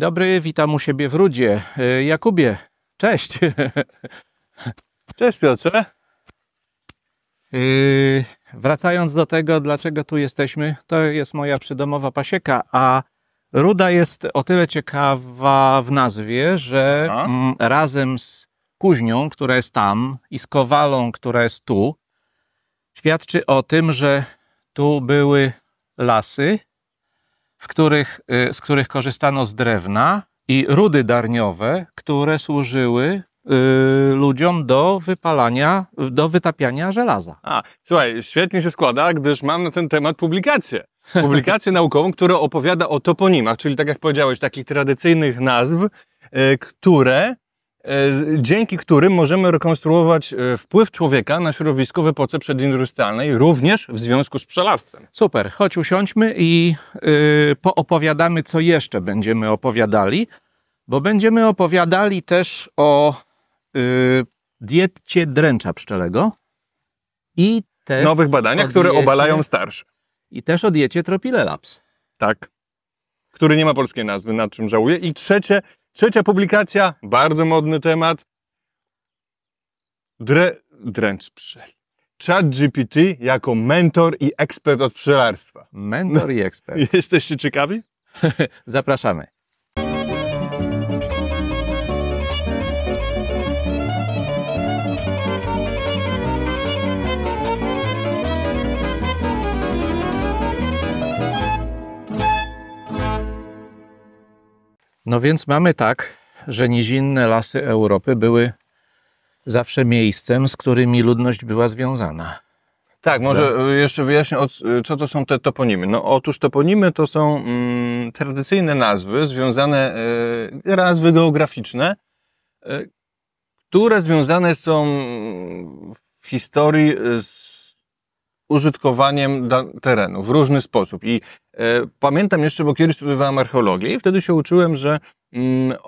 dobry, witam u siebie w Rudzie. E, Jakubie, cześć. Cześć Piotrze. E, wracając do tego, dlaczego tu jesteśmy, to jest moja przydomowa pasieka, a Ruda jest o tyle ciekawa w nazwie, że mm, razem z kuźnią, która jest tam, i z kowalą, która jest tu, świadczy o tym, że tu były lasy, w których, y, z których korzystano z drewna i rudy darniowe, które służyły y, ludziom do wypalania, do wytapiania żelaza. A, słuchaj, świetnie się składa, gdyż mam na ten temat publikację. Publikację naukową, która opowiada o toponimach, czyli tak jak powiedziałeś, takich tradycyjnych nazw, y, które E, dzięki którym możemy rekonstruować e, wpływ człowieka na środowisko w epoce przedindustrialnej, również w związku z pszczelarstwem. Super, chodź usiądźmy i yy, poopowiadamy, co jeszcze będziemy opowiadali, bo będziemy opowiadali też o yy, diecie dręcza pszczelego i też nowych badaniach, diecie, które obalają starsze. I też o diecie Tropilelaps. Tak. Który nie ma polskiej nazwy, na czym żałuję. I trzecie, Trzecia publikacja, bardzo modny temat. Dre, dręcz pszczeli. Chat GPT jako mentor i ekspert od pszczelarstwa. Mentor i ekspert. Jesteście ciekawi? Zapraszamy. No więc mamy tak, że nizinne lasy Europy były zawsze miejscem, z którymi ludność była związana. Tak, może e, jeszcze wyjaśnię, e, co to są te toponimy. No otóż toponimy to są mm, tradycyjne nazwy związane, y, e, nazwy geograficzne, y, które związane są mm, w historii z użytkowaniem terenu w różny sposób. I E, pamiętam jeszcze, bo kiedyś studiowałem archeologię i wtedy się uczyłem, że mm,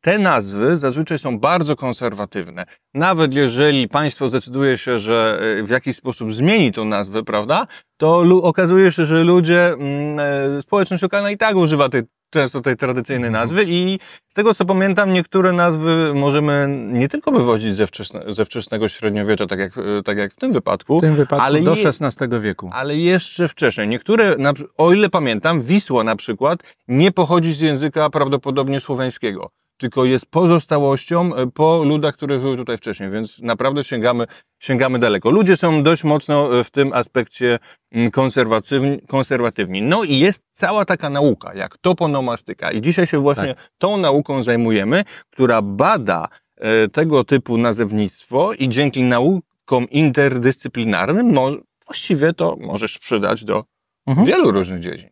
te nazwy zazwyczaj są bardzo konserwatywne. Nawet jeżeli państwo zdecyduje się, że e, w jakiś sposób zmieni tą nazwę, prawda, to okazuje się, że ludzie, mm, e, społeczność lokalna i tak używa tych często tej tradycyjnej mhm. nazwy i z tego co pamiętam, niektóre nazwy możemy nie tylko wywodzić ze, wczesne, ze wczesnego średniowiecza, tak jak, tak jak w tym wypadku, w tym wypadku ale do XVI wieku. Ale jeszcze wcześniej. Niektóre, o ile pamiętam, Wisła na przykład nie pochodzi z języka prawdopodobnie słoweńskiego tylko jest pozostałością e, po ludach, które żyły tutaj wcześniej, więc naprawdę sięgamy, sięgamy daleko. Ludzie są dość mocno e, w tym aspekcie mm, konserwatywni, konserwatywni. No i jest cała taka nauka, jak toponomastyka i dzisiaj się właśnie tak. tą nauką zajmujemy, która bada e, tego typu nazewnictwo i dzięki naukom interdyscyplinarnym no, właściwie to możesz przydać do mhm. wielu różnych dziedzin.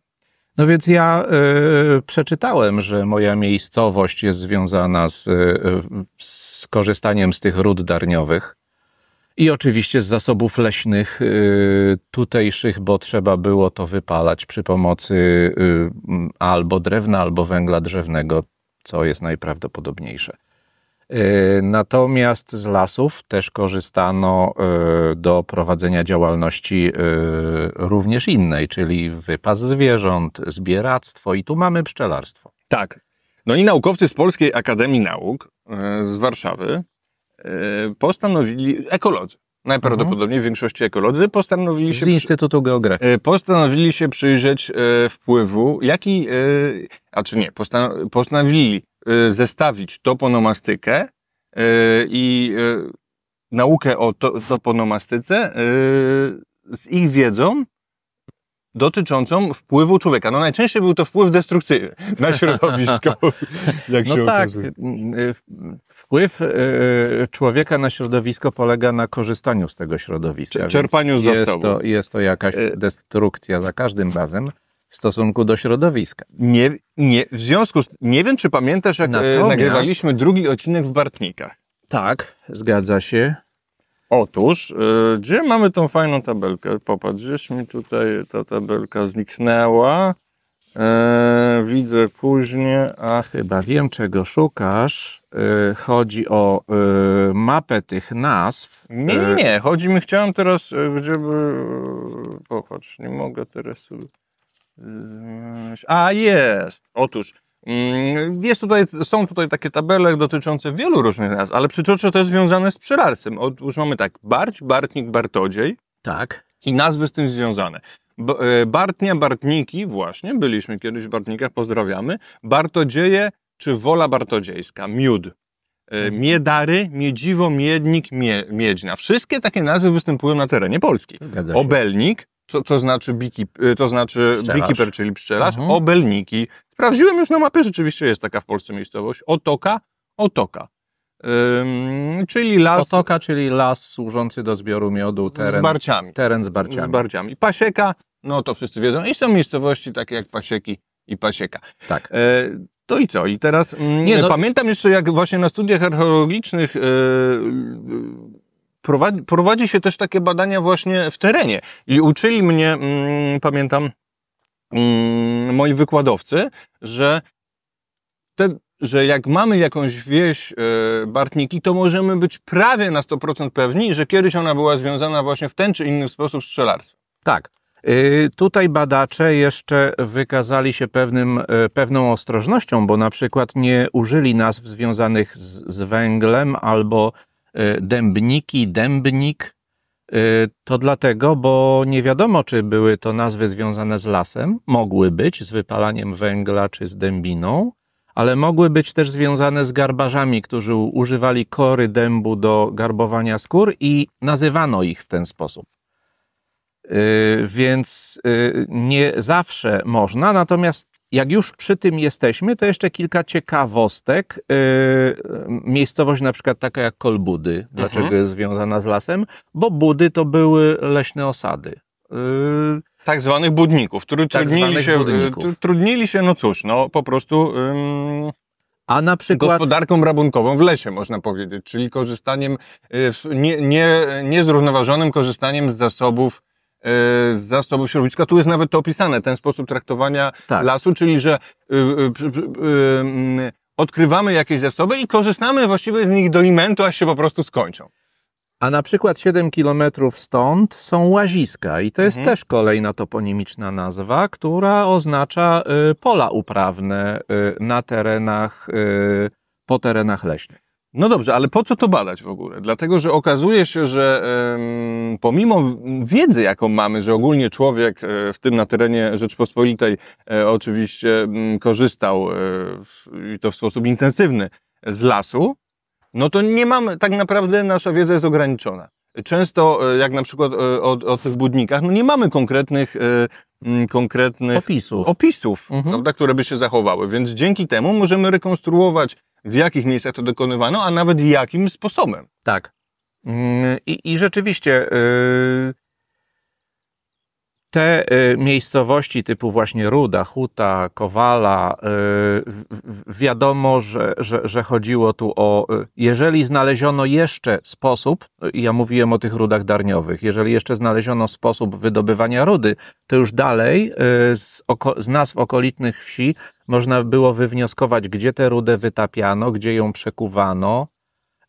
No więc ja y, przeczytałem, że moja miejscowość jest związana z, e, z korzystaniem z tych ród darniowych. I oczywiście z zasobów leśnych y, tutejszych, bo trzeba było to wypalać przy pomocy y, albo drewna, albo węgla drzewnego, co jest najprawdopodobniejsze. E, natomiast z lasów też korzystano e, do prowadzenia działalności e, również innej, czyli wypas zwierząt, zbieractwo i tu mamy pszczelarstwo. Tak. No i naukowcy z Polskiej Akademii Nauk z Warszawy postanowili, ekolodzy, najprawdopodobniej w mhm. większości ekolodzy, postanowili się... Z Instytutu Geografii. Postanowili się przyjrzeć wpływu, jaki... A czy nie, postanowili Y, zestawić toponomastykę y, i y, naukę o toponomastyce z ich wiedzą dotyczącą wpływu człowieka. No najczęściej był to wpływ destrukcyjny na środowisko, jak no się tak. Wpływ człowieka na środowisko polega na korzystaniu z tego środowiska. Czerpaniu z zasobów. Jest to, jest to jakaś destrukcja za każdym razem w stosunku do środowiska. Nie, nie, w związku z nie wiem, czy pamiętasz, jak e, Natomiast... nagrywaliśmy drugi odcinek w Bartnikach. Tak, zgadza się. Otóż, e, gdzie mamy tą fajną tabelkę? Popatrz, gdzieś mi tutaj ta tabelka zniknęła. E, widzę później, a... Chyba wiem, czego szukasz. chodzi o mapę tych nazw. Nie, nie, chodzi mi, chciałem teraz, gdzie by... Popatrz, nie mogę teraz... A jest, otóż. Mm, jest tutaj, są tutaj takie tabele dotyczące wielu różnych nazw, ale przytoczę to związane z pszczelarstwem. Otóż mamy tak, Barć, Bartnik, Bartodziej. Tak. I nazwy z tym związane. E, Bartnia, Bartniki, właśnie, byliśmy kiedyś w Bartnikach, pozdrawiamy. Bartodzieje czy Wola Bartodziejska, Miód. E, mhm. Miedary, Miedziwo, Miednik, mie, Miedźna. Wszystkie takie nazwy występują na terenie Polski. Obelnik, co to znaczy, biki? Y, to znaczy beekeeper, czyli pszczelarz, mhm. obelniki. Sprawdziłem już na mapie, rzeczywiście jest taka w Polsce miejscowość. Otoka, Otoka. Ym, czyli las. Otoka, czyli las służący do zbioru miodu, teren. Z barciami. Teren z barciami. Z barciami. Pasieka, no to wszyscy wiedzą. I są miejscowości takie jak Pasieki i Pasieka. Tak. E, to i co? I teraz mm, nie, no... pamiętam jeszcze, jak właśnie na studiach archeologicznych. E, prowadzi, prowadzi się też takie badania właśnie w terenie. I uczyli mnie, mm, pamiętam, mm, moi wykładowcy, że te, że jak mamy jakąś wieś yy, Bartniki, to możemy być prawie na 100% pewni, że kiedyś ona była związana właśnie w ten czy inny sposób z pszczelarstwem. Tak. Y, tutaj badacze jeszcze wykazali się pewnym, e, pewną ostrożnością, bo na przykład nie użyli nazw związanych z, z węglem albo Y, dębniki, dębnik, y, to dlatego, bo nie wiadomo, czy były to nazwy związane z lasem, mogły być z wypalaniem węgla czy z dębiną, ale mogły być też związane z garbarzami, którzy używali kory dębu do garbowania skór i nazywano ich w ten sposób. Y, więc nie zawsze można, natomiast jak już przy tym jesteśmy, to jeszcze kilka ciekawostek. Yy, miejscowość na przykład taka jak Kolbudy. Dlaczego mhm. jest związana z lasem? Bo budy to były leśne osady. Yy, tak zwanych budników, którzy tak trudnili, się, budników. Yy, trudnili się, no cóż, no po prostu... Ym... A na przykład... Gospodarką rabunkową w lesie, można powiedzieć, czyli korzystaniem, niezrównoważonym y, nie, nie korzystaniem z zasobów E, zasobów środowiska. Tu jest nawet to opisane, ten sposób traktowania tak. lasu, czyli że y, y, y, mm, odkrywamy jakieś zasoby i korzystamy właściwie z nich do limentu, aż się po prostu skończą. A na przykład 7 kilometrów stąd są łaziska i to jest mhm. też kolejna toponimiczna nazwa, która oznacza y, pola uprawne y, na terenach, y, po terenach leśnych. No dobrze, ale po co to badać w ogóle? Dlatego, że okazuje się, że pomimo wiedzy, jaką mamy, że ogólnie człowiek, e, w tym na terenie Rzeczpospolitej, e, oczywiście korzystał e, i to w sposób intensywny z lasu, no to nie mamy, tak naprawdę nasza wiedza jest ograniczona. Często, jak na przykład o, o tych budnikach, no nie mamy konkretnych konkretnych opisów, opisów mhm. prawda, które by się zachowały. Więc dzięki temu możemy rekonstruować w jakich miejscach to dokonywano, a nawet jakim sposobem. Tak. Mm, I, i rzeczywiście y, te y, miejscowości typu właśnie Ruda, Huta, Kowala, y, wiadomo, że, że, że, chodziło tu o, jeżeli znaleziono jeszcze sposób, ja mówiłem o tych rudach darniowych, jeżeli jeszcze znaleziono sposób wydobywania rudy, to już dalej z, oko, z nazw okolicznych wsi można było wywnioskować, gdzie tę rudę wytapiano, gdzie ją przekuwano,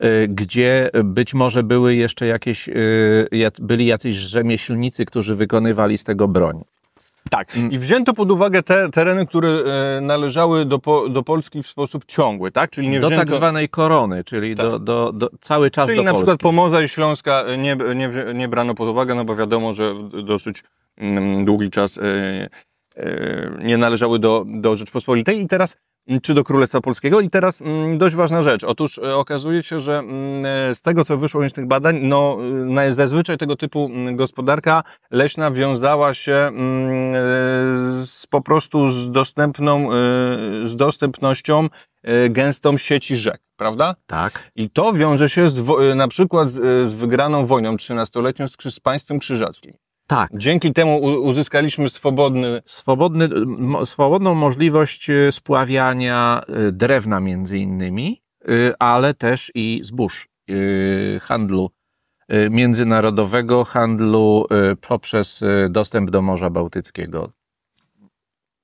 y, gdzie być może były jeszcze jakieś, y, byli jacyś rzemieślnicy, którzy wykonywali z tego broń. Tak. Mm. I wzięto pod uwagę te tereny, które e, należały do, po, do Polski w sposób ciągły, tak? Czyli nie wzięto... Do tak zwanej korony, czyli tak. do, do, do, cały czas czyli do Polski. Czyli na przykład Pomoza i Śląska e, nie, nie, nie brano pod uwagę, no bo wiadomo, że dosyć mm, długi czas e, Y, nie należały do, do Rzeczpospolitej i teraz mm, czy do Królestwa Polskiego. I teraz mm, dość ważna rzecz. Otóż y, okazuje się, że mm, z tego, co wyszło z tych badań, no y, zazwyczaj tego typu gospodarka leśna wiązała się z, po prostu z dostępną, z dostępnością gęstą sieci rzek, prawda? Tak. I to wiąże się z, na przykład z, z wygraną wojną 13 z, z państwem krzyżackim. Tak. Dzięki temu uzyskaliśmy swobodny... swobodny swobodną możliwość y, spławiania y, drewna między innymi, y, ale też i zbóż, handlu międzynarodowego, handlu poprzez dostęp do Morza Bałtyckiego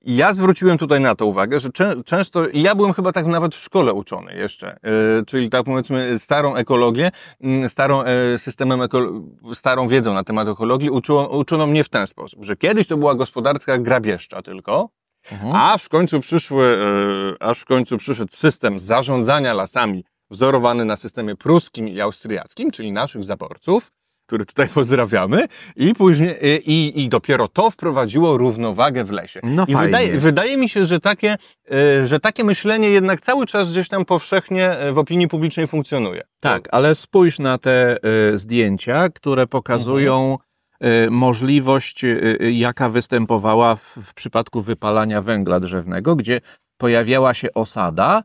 ja zwróciłem tutaj na to uwagę, że często, ja byłem chyba tak nawet w szkole uczony jeszcze, e, czyli tak powiedzmy starą ekologię, mm, starą e, systemem, starą wiedzą na temat ekologii uczono, uczono mnie w ten sposób, że kiedyś to była gospodarka grabieszcza tylko, mhm. a w końcu przyszły, e, aż w końcu przyszedł system zarządzania lasami wzorowany na systemie pruskim i austriackim, czyli naszych zaborców, który tutaj pozdrawiamy, i później, y, i, i dopiero to wprowadziło równowagę w lesie. No I wydaje, wydaje, mi się, że takie, y, że takie myślenie jednak cały czas gdzieś tam powszechnie y, w opinii publicznej funkcjonuje. Tak, to... ale spójrz na te zdjęcia, które pokazują mhm. możliwość, jaka występowała w, w przypadku wypalania węgla drzewnego, gdzie pojawiała się osada,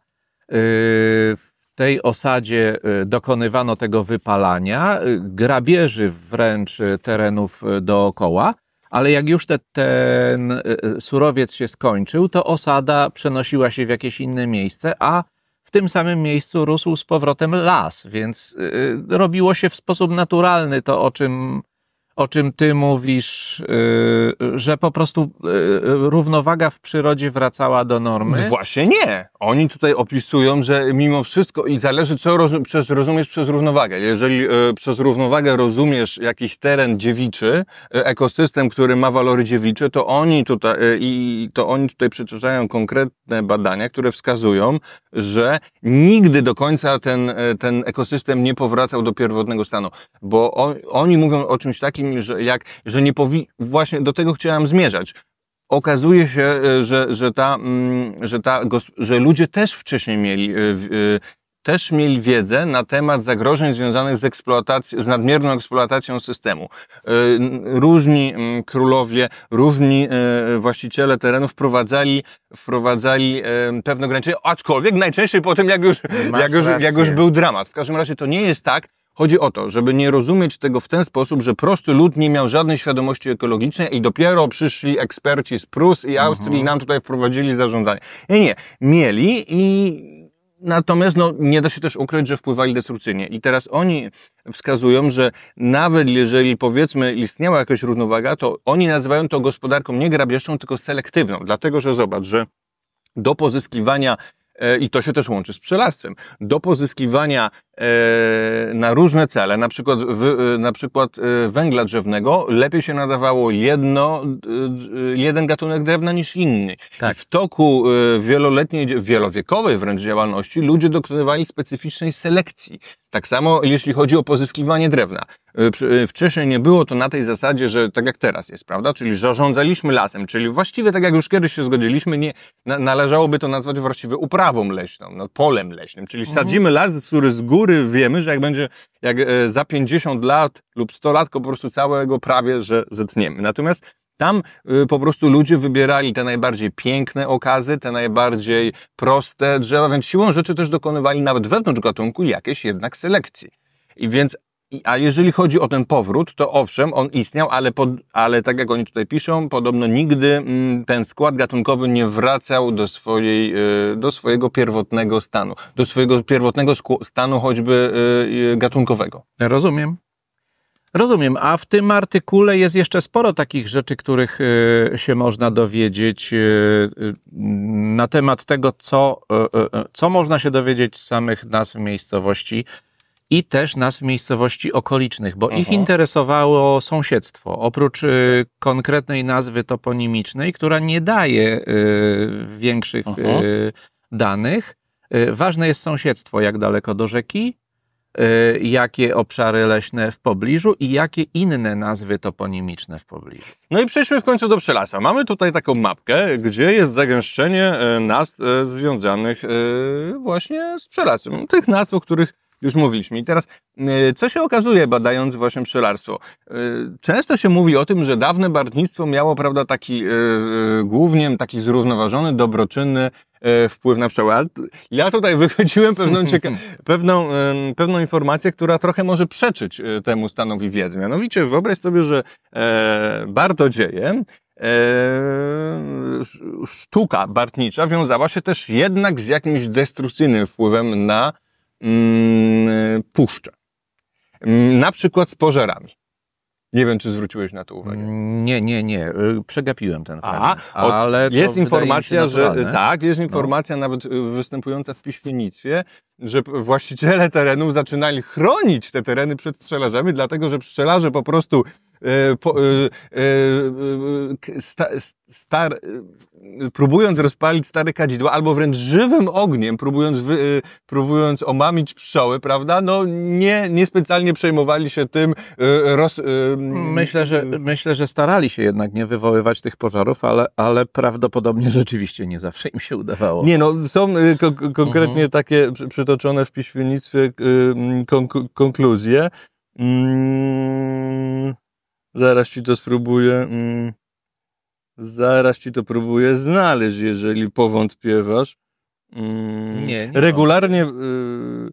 tej osadzie y, dokonywano tego wypalania, y, grabieży wręcz y, terenów dookoła, ale jak już te, ten surowiec się skończył, to osada przenosiła się w jakieś inne miejsce, a w tym samym miejscu rósł z powrotem las, więc robiło się w sposób naturalny to, o czym o czym ty mówisz, y, że po prostu y, równowaga w przyrodzie wracała do normy? No właśnie nie. Oni tutaj opisują, że mimo wszystko i zależy, co przez, rozumiesz przez równowagę. Jeżeli y, przez równowagę rozumiesz jakiś teren dziewiczy, ekosystem, który ma walory dziewicze, to oni tutaj, i to oni tutaj przytaczają konkretne badania, które wskazują, że nigdy do końca ten, ten ekosystem nie powracał do pierwotnego stanu. Bo oni mówią o czymś takim, że, jak, że nie powinien, właśnie do tego chciałem zmierzać. Okazuje się, e, że, że, ta, mm, że, ta, że ludzie też wcześniej mieli, e, e, też mieli wiedzę na temat zagrożeń związanych z, eksploatacją, z nadmierną eksploatacją systemu. Różni mm, królowie, różni właściciele terenów wprowadzali, wprowadzali pewne ograniczenia, aczkolwiek najczęściej po tym, jak już, jak, już, jak już był dramat. W każdym razie to nie jest tak, Chodzi o to, żeby nie rozumieć tego w ten sposób, że prosty lud nie miał żadnej świadomości ekologicznej i dopiero przyszli eksperci z Prus i Austrii mhm. i nam tutaj wprowadzili zarządzanie. Nie, nie. Mieli i Natomiast no, nie da się też ukryć, że wpływali destrukcyjnie. I teraz oni wskazują, że nawet jeżeli powiedzmy istniała jakaś równowaga, to oni nazywają to gospodarką nie grabieszczą, tylko selektywną. Dlatego, że zobacz, że do pozyskiwania E, i to się też łączy z pszczelarstwem, do pozyskiwania e, na różne cele, na przykład, e, na przykład węgla drzewnego, lepiej się nadawało jedno, jeden gatunek drewna niż inny. Tak. I w toku wieloletniej, wielowiekowej wręcz działalności ludzie dokonywali specyficznej selekcji tak samo jeśli chodzi o pozyskiwanie drewna. Y, y, Wcześniej nie było to na tej zasadzie, że tak jak teraz jest, prawda? Czyli zarządzaliśmy lasem, czyli właściwie tak jak już kiedyś się zgodziliśmy, nie, należałoby to nazwać właściwie uprawą leśną, no, polem leśnym. Czyli mhm. sadzimy las, który z góry wiemy, że jak będzie jak e, za 50 lat lub 100 lat, to po prostu całego prawie, że zetniemy. Natomiast tam y, po prostu ludzie wybierali te najbardziej piękne okazy, te najbardziej proste drzewa, więc siłą rzeczy też dokonywali nawet wewnątrz gatunku jakiejś jednak selekcji. I więc a jeżeli chodzi o ten powrót, to owszem, on istniał, ale, pod, ale tak jak oni tutaj piszą, podobno nigdy mm, ten skład gatunkowy nie wracał do, swojej, y, do swojego pierwotnego stanu, do swojego pierwotnego stanu choćby y, gatunkowego. Rozumiem. Rozumiem, a w tym artykule jest jeszcze sporo takich rzeczy, których e, się można dowiedzieć e, e, na temat tego, co, co można się dowiedzieć z samych nazw miejscowości i też nazw miejscowości okolicznych, bo Aha. ich mhm. interesowało sąsiedztwo. Oprócz konkretnej nazwy toponimicznej, która nie daje większych Aha. Mhm. danych, ważne jest sąsiedztwo, jak daleko do rzeki, Y, jakie obszary leśne w pobliżu i jakie inne nazwy toponimiczne w pobliżu. No i przejdźmy w końcu do Przelasa. Mamy tutaj taką mapkę, gdzie jest zagęszczenie y, nazw y, związanych właśnie z Przelasem. Tych nazw, o których już mówiliśmy. I teraz, y, co się okazuje badając właśnie pszczelarstwo? Y, często się mówi o tym, że dawne bartnictwo miało, prawda, taki y, głównie taki zrównoważony, dobroczynny wpływ na pszczoły. Ja tutaj wychodziłem pewną, pewną, pewną informację, która trochę może przeczyć temu stanowi wiedzy. Mianowicie wyobraź sobie, że e, bardzo dzieje e, sztuka bartnicza wiązała się też jednak z jakimś destrukcyjnym wpływem na Mm, e, puszczę. Mm, na przykład z pożarami. Nie wiem, czy zwróciłeś na to uwagę. Mm, nie, nie, nie. E, przegapiłem ten fakt. A, ale jest informacja, że e, tak, jest no. informacja no. nawet występująca w piśmiennictwie, że właściciele terenów zaczynali chronić te tereny przed pszczelarzami, dlatego że pszczelarze po prostu E, po, e, e, sta, star, próbując rozpalić stare kadzidła, albo wręcz żywym ogniem, próbując, wy, próbując omamić pszczoły, prawda? No nie, niespecjalnie przejmowali się tym. Roz, myślę, że, myślę, że starali się jednak nie wywoływać tych pożarów, ale, ale prawdopodobnie rzeczywiście nie zawsze im się udawało. Nie, no są ko konkretnie mhm. takie przytoczone w piśmiennictwie konkluzje. Mm. Zaraz ci to spróbuję. Mm, zaraz ci to próbuję znaleźć, jeżeli powątpiewasz. Mm, nie, nie regularnie, y,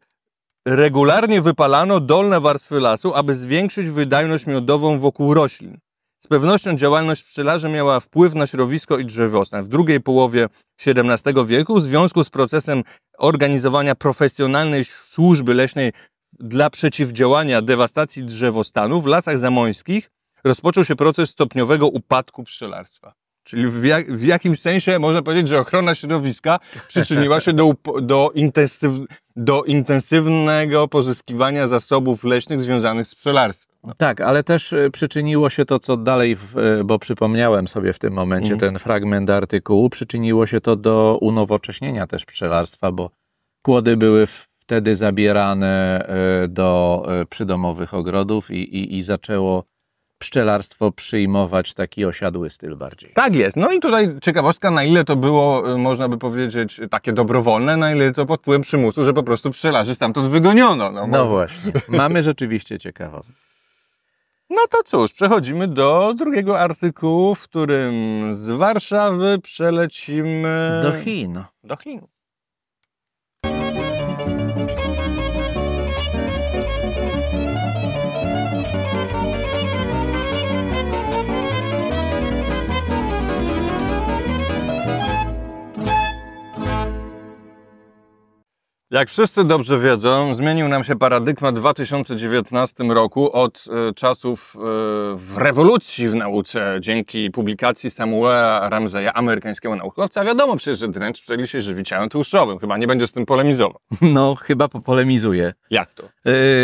regularnie wypalano dolne warstwy lasu, aby zwiększyć wydajność miodową wokół roślin. Z pewnością działalność pszczelarzy miała wpływ na środowisko i drzewostan. W drugiej połowie XVII wieku, w związku z procesem organizowania profesjonalnej służby leśnej dla przeciwdziałania dewastacji drzewostanu w lasach zamońskich, rozpoczął się proces stopniowego upadku pszczelarstwa. Czyli w, jak, w jakimś sensie można powiedzieć, że ochrona środowiska przyczyniła się do, do, intensyw, do intensywnego pozyskiwania zasobów leśnych związanych z pszczelarstwem. No. Tak, ale też y, przyczyniło się to, co dalej, w, y, bo przypomniałem sobie w tym momencie mhm. ten fragment artykułu, przyczyniło się to do unowocześnienia też pszczelarstwa, bo kłody były wtedy zabierane y, do przydomowych ogrodów i, i, i zaczęło pszczelarstwo przyjmować taki osiadły styl bardziej. Tak jest. No i tutaj ciekawostka, na ile to było, y, można by powiedzieć, takie dobrowolne, na ile to pod wpływem przymusu, że po prostu pszczelarzy stamtąd wygoniono. No, no właśnie. Mamy rzeczywiście ciekawostkę. No to cóż, przechodzimy do drugiego artykułu, w którym z Warszawy przelecimy... Do Chin. Do Chin. Jak wszyscy dobrze wiedzą, zmienił nam się paradygmat w 2019 roku od e, czasów e, w rewolucji w nauce dzięki publikacji Samuela Ramseya, amerykańskiego naukowca. Wiadomo przecież, że dręcz zaczęli się tłuszczowym. Chyba nie będzie z tym polemizował. No, chyba polemizuję. Jak to?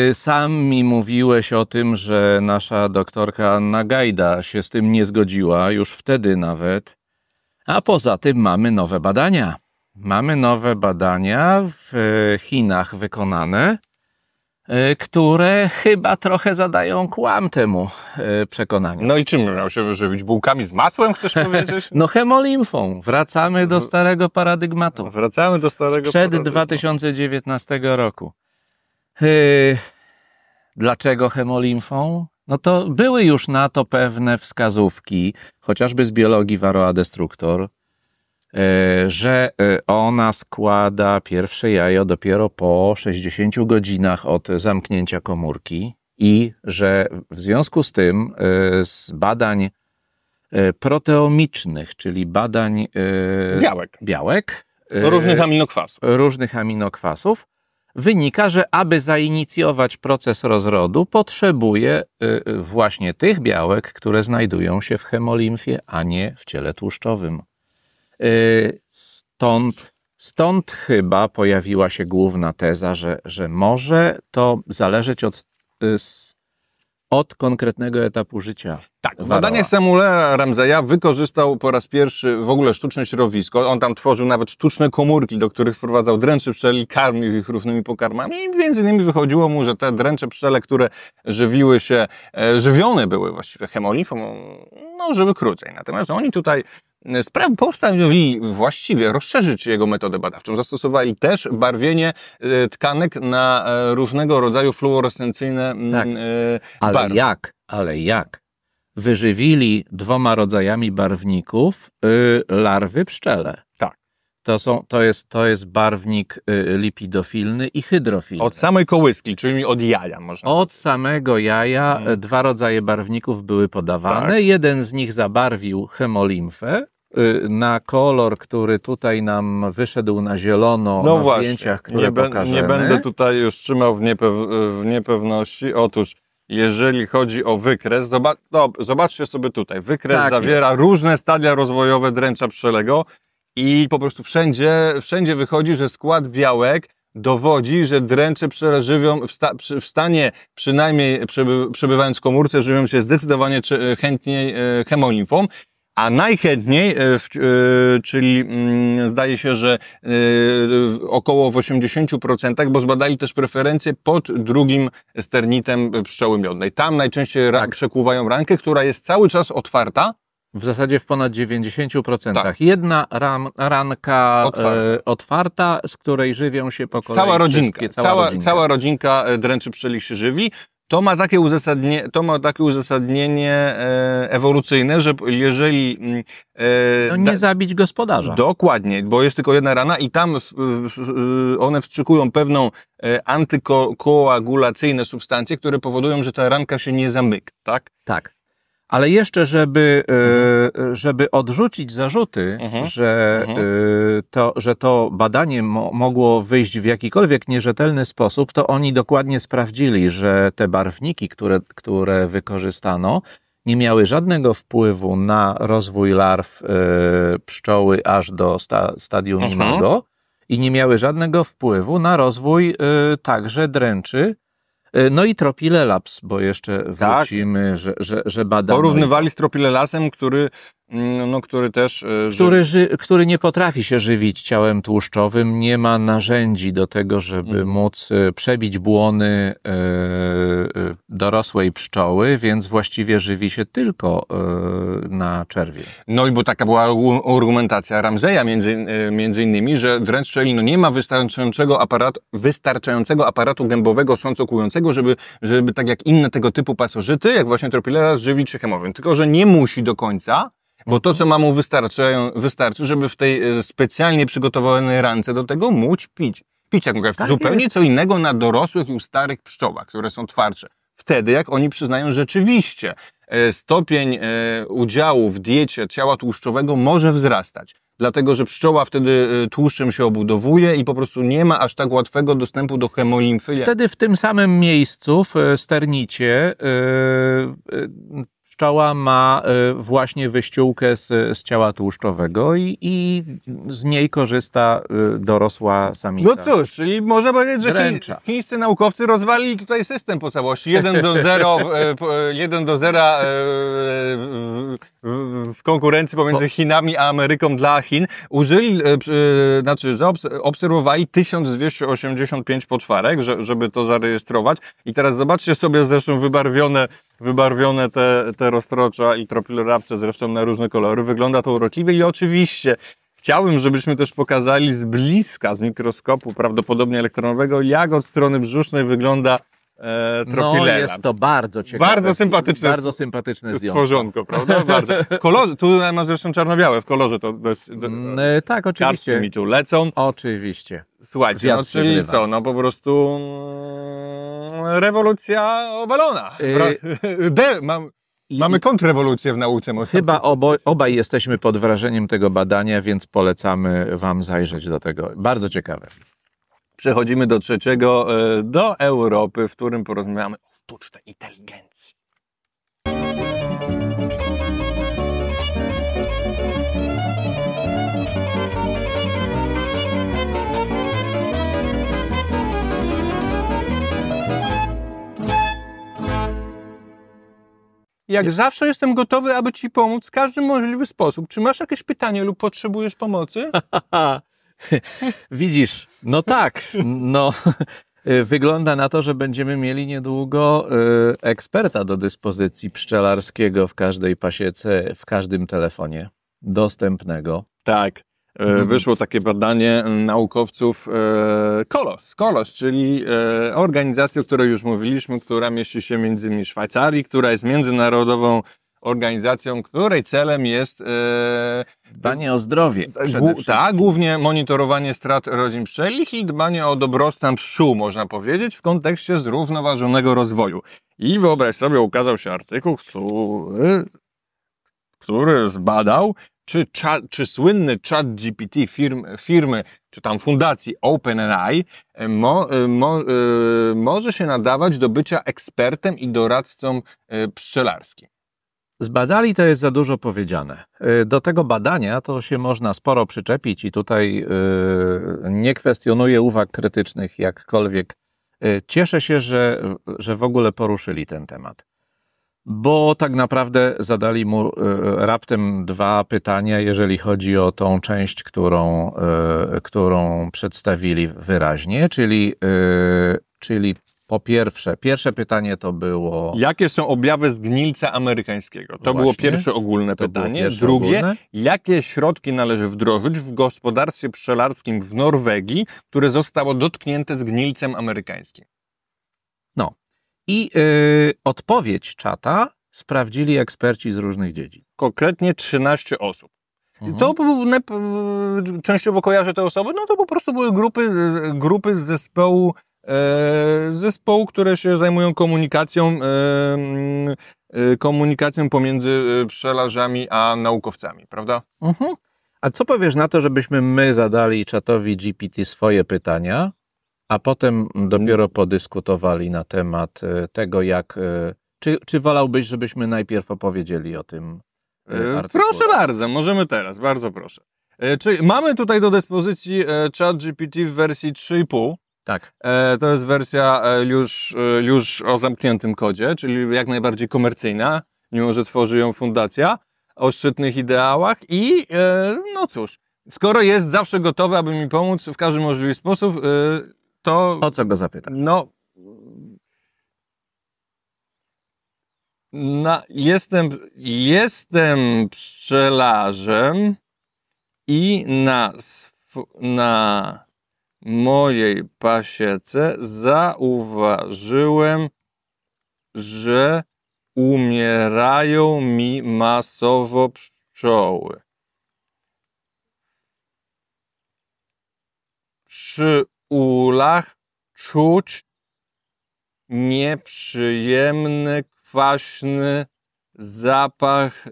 Yy, sam mi mówiłeś o tym, że nasza doktorka Nagajda się z tym nie zgodziła, już wtedy nawet. A poza tym mamy nowe badania. Mamy nowe badania w e, Chinach wykonane, e, które chyba trochę zadają kłam temu e, przekonaniu. No i czym miał się wyżywić? Bułkami z masłem, chcesz powiedzieć? no hemolimfą. Wracamy do no. starego paradygmatu. wracamy do starego Sprzed paradygmatu. 2019 roku. dlaczego hemolimfą? No to były już na to pewne wskazówki, chociażby z biologii Varroa destructor, E, że e, ona składa pierwsze jajo dopiero po 60 godzinach od zamknięcia komórki i że w związku z tym e, z badań proteomicznych, czyli badań białek, białek różnych aminokwasów, różnych aminokwasów wynika, że aby zainicjować proces rozrodu, potrzebuje właśnie tych białek, które znajdują się w hemolimfie, a nie w ciele tłuszczowym. Y, stąd, stąd chyba pojawiła się główna teza, że, że może to zależeć od, y, od konkretnego etapu życia. Tak, w badaniach Samuela Ramzeja wykorzystał po raz pierwszy w ogóle sztuczne środowisko. On tam tworzył nawet sztuczne komórki, do których wprowadzał dręcze pszczeli, karmił ich różnymi pokarmami i między innymi wychodziło mu, że te dręcze pszczele, które żywiły się, e, żywione były właściwie hemolifą, no żyły krócej. Natomiast oni tutaj Y, spraw postanowili właściwie rozszerzyć jego metodę badawczą. Zastosowali też barwienie y, tkanek na e, różnego rodzaju fluorescencyjne tak. Y, Ale barwy. jak? Ale jak? Wyżywili dwoma rodzajami barwników larwy pszczele. Tak. To, są, to, jest, to jest barwnik y, lipidofilny i hydrofilny. Od samej kołyski, czyli od jaja można. Od samego jaja hmm. dwa rodzaje barwników były podawane. Tak. Jeden z nich zabarwił hemolimfę, Y, na kolor, który tutaj nam wyszedł na zielono no na właśnie, zdjęciach, które nie Nie będę tutaj już trzymał w, niepew w niepewności. Otóż jeżeli chodzi o wykres, zobac no, zobaczcie sobie tutaj. Wykres tak, zawiera jest. różne stadia rozwojowe dręcza pszczelego i po prostu wszędzie, wszędzie wychodzi, że skład białek dowodzi, że dręcze pszczele żywią w, sta w, stanie, przynajmniej przebyw przebywając w komórce, żywią się zdecydowanie chętniej e, hemolimfą a najchętniej, e, e, czyli mm, zdaje się, że e, około w 80%, bo zbadali też preferencje pod drugim sternitem pszczoły miodnej. Tam najczęściej tak. przekłuwają rankę, która jest cały czas otwarta, w zasadzie w ponad 90%. Tak. Jedna ram, ranka otwarta. E, otwarta. z której żywią się po kolei cała rodzinka, cała, cała rodzinka. Cała rodzinka dręczy pszczeli się żywi. To ma takie uzasadnienie, to ma takie uzasadnienie ewolucyjne, że jeżeli. Mm, e, no nie da, zabić gospodarza. Dokładnie, bo jest tylko jedna rana i tam one wstrzykują pewną e, antykoagulacyjne substancje, które powodują, że ta ranka się nie zamyka, tak? Tak. Ale jeszcze, żeby, e, mhm. żeby odrzucić zarzuty, mhm. Że, mhm. E, to, że to badanie mo mogło wyjść w jakikolwiek nierzetelny sposób, to oni dokładnie sprawdzili, że te barwniki, które, które wykorzystano, nie miały żadnego wpływu na rozwój larw e, pszczoły aż do sta stadium mhm. i nie miały żadnego wpływu na rozwój także dręczy E, no i Tropile Labs, bo jeszcze tak. wrócimy, tak. że, że, że badano. Porównywali z Tropile Lasem, który Mm, no, który też. E, który, ży... który nie potrafi się żywić ciałem tłuszczowym, nie ma narzędzi do tego, żeby mhm. móc e, przebić błony e, dorosłej pszczoły, więc właściwie żywi się tylko na czerwie. No i bo taka była argumentacja Ramzeja między, między innymi, że dręcz no nie ma wystarczającego aparatu, wystarczającego aparatu gębowego sącokującego, żeby, żeby tak jak inne tego typu pasożyty, jak właśnie tropilera, żywić się chemowym. Tylko, że nie musi do końca, bo to, co mamu wystarczy, wystarczy, żeby w tej e, specjalnie przygotowanej rance do tego móc pić. Pić, jak mówię, tak zupełnie jest. co innego na dorosłych i starych pszczołach, które są twardsze. Wtedy, jak oni przyznają rzeczywiście, e, stopień e, udziału w diecie ciała tłuszczowego może wzrastać dlatego że pszczoła wtedy tłuszczem się obudowuje i po prostu nie ma aż tak łatwego dostępu do hemolimfy. Wtedy w tym samym miejscu, w sternicie, pszczoła ma y, właśnie wyściółkę z, z ciała tłuszczowego i, i z niej korzysta y, dorosła samica. No cóż, czyli można powiedzieć, że Dręcza. chińscy naukowcy rozwalili tutaj system po całości. 1 do 0, 1 e, do 0 e, w konkurencji pomiędzy Chinami a Ameryką dla Chin. Użyli, e, znaczy obserwowali 1285 poczwarek, żeby to zarejestrować i teraz zobaczcie sobie zresztą wybarwione wybarwione te, te roztrocza i tropilorapsy zresztą na różne kolory. Wygląda to urokliwie i oczywiście chciałbym, żebyśmy też pokazali z bliska, z mikroskopu, prawdopodobnie elektronowego, jak od strony brzusznej wygląda E, no jest to bardzo ciekawe. Bardzo sympatyczne Bardzo sympatyczne zdjęcie. Stworzonko, prawda? Bardzo. tu mam zresztą czarno-białe, w kolorze to dość... Mm, e, Tak, mi tu lecą. Oczywiście. Słuchajcie, no Wiatr czyli zrywa. co, no po prostu mm, rewolucja obalona. Yy. De, mam, mamy kontrrewolucję w nauce. chyba obo, obaj jesteśmy pod wrażeniem tego badania, więc polecamy Wam zajrzeć do tego. Bardzo ciekawe. Przechodzimy do trzeciego, e, do Europy, w którym porozmawiamy o sztucznej inteligencji. Jak zawsze jestem gotowy, aby Ci pomóc w każdy możliwy sposób. Czy masz jakieś pytanie lub potrzebujesz pomocy? Widzisz, no tak, no wygląda na to, że będziemy mieli niedługo y, eksperta do dyspozycji pszczelarskiego w każdej pasiece, w każdym telefonie dostępnego. Tak. Y, mhm. Wyszło takie badanie y, naukowców Kolos, Kolos, czyli organizacja, o której już mówiliśmy, która mieści się między innymi Szwajcarii, która jest międzynarodową organizacją, której celem jest... Yy, dbanie o zdrowie Tak, głównie monitorowanie strat rodzin pszczelich i dbanie o dobrostan pszczół, można powiedzieć, w kontekście zrównoważonego rozwoju. I wyobraź sobie, ukazał się artykuł, który, który zbadał, czy, cza, czy słynny chat GPT firm, firmy, czy tam fundacji OpenAI e, mo, e, mo, yy, może się nadawać do bycia ekspertem i doradcą yy, pszczelarskim. Zbadali to jest za dużo powiedziane. Y, do tego badania to się można sporo przyczepić i tutaj y, nie kwestionuję uwag krytycznych jakkolwiek. Y, cieszę się, że, że w ogóle poruszyli ten temat, bo tak naprawdę zadali mu raptem dwa pytania, jeżeli chodzi o tą część, którą, którą przedstawili wyraźnie, czyli, czyli po pierwsze, pierwsze pytanie to było. Jakie są objawy zgnilca amerykańskiego? To Właśnie, było pierwsze ogólne to pytanie. Pierwsze Drugie, ogólne. jakie środki należy wdrożyć w gospodarstwie pszczelarskim w Norwegii, które zostało dotknięte zgnilcem amerykańskim? No. I yy, odpowiedź czata sprawdzili eksperci z różnych dziedzin. Konkretnie 13 osób. Mhm. To częściowo kojarzę te osoby, no to po prostu były grupy, y, grupy z zespołu E, zespołu, które się zajmują komunikacją, e, mm, e, komunikacją pomiędzy pszczelarzami a naukowcami, prawda? Mhm. A co powiesz na to, żebyśmy my zadali czatowi GPT swoje pytania, a potem dopiero mm. podyskutowali na temat tego, jak. Czy, czy wolałbyś, żebyśmy najpierw opowiedzieli o tym? Artykule? Proszę bardzo, możemy teraz, bardzo proszę. Czyli mamy tutaj do dyspozycji ChatGPT w wersji 3,5. Tak. E, to jest wersja e, już, e, już o zamkniętym kodzie, czyli jak najbardziej komercyjna, mimo że tworzy ją fundacja o szczytnych ideałach i no cóż, skoro jest zawsze gotowy, aby mi pomóc w każdy możliwy sposób, to... O co go zapytać? No... Na, jestem, jestem pszczelarzem i na, na mojej pasiece zauważyłem, że umierają mi masowo pszczoły. Przy ulach czuć nieprzyjemny, kwaśny zapach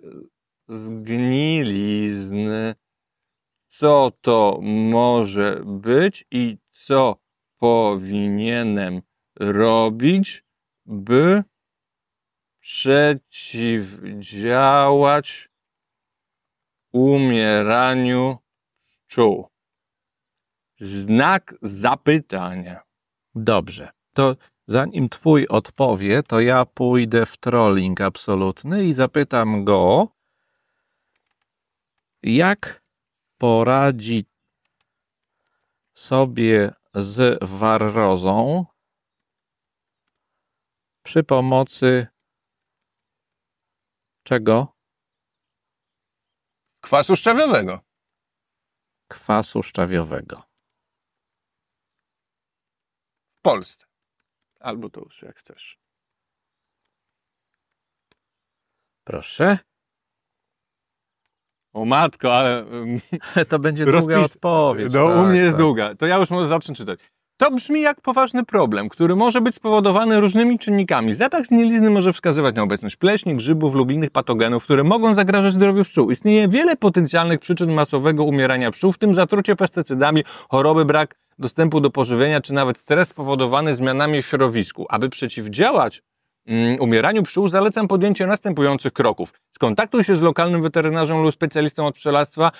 zgnilizny co to może być i co powinienem robić, by przeciwdziałać umieraniu pszczół? Znak zapytania. Dobrze. To zanim twój odpowie, to ja pójdę w trolling absolutny i zapytam go, jak poradzi sobie z warrozą przy pomocy czego? Kwasu szczawiowego. Kwasu szczawiowego. W Polsce. Albo to już jak chcesz. Proszę. O matko, ale... To będzie długa odpowiedź. No, tak, u mnie jest tak. długa. To ja już może zacznę czytać. To brzmi jak poważny problem, który może być spowodowany różnymi czynnikami. Zapach znielizny może wskazywać na obecność pleśni, grzybów lub innych patogenów, które mogą zagrażać zdrowiu pszczół. Istnieje wiele potencjalnych przyczyn masowego umierania pszczół, w tym zatrucie pestycydami, choroby, brak dostępu do pożywienia, czy nawet stres spowodowany zmianami w środowisku. Aby przeciwdziałać Mm, umieraniu pszczół zalecam podjęcie następujących kroków. Skontaktuj się z lokalnym weterynarzem lub specjalistą od pszczelarstwa,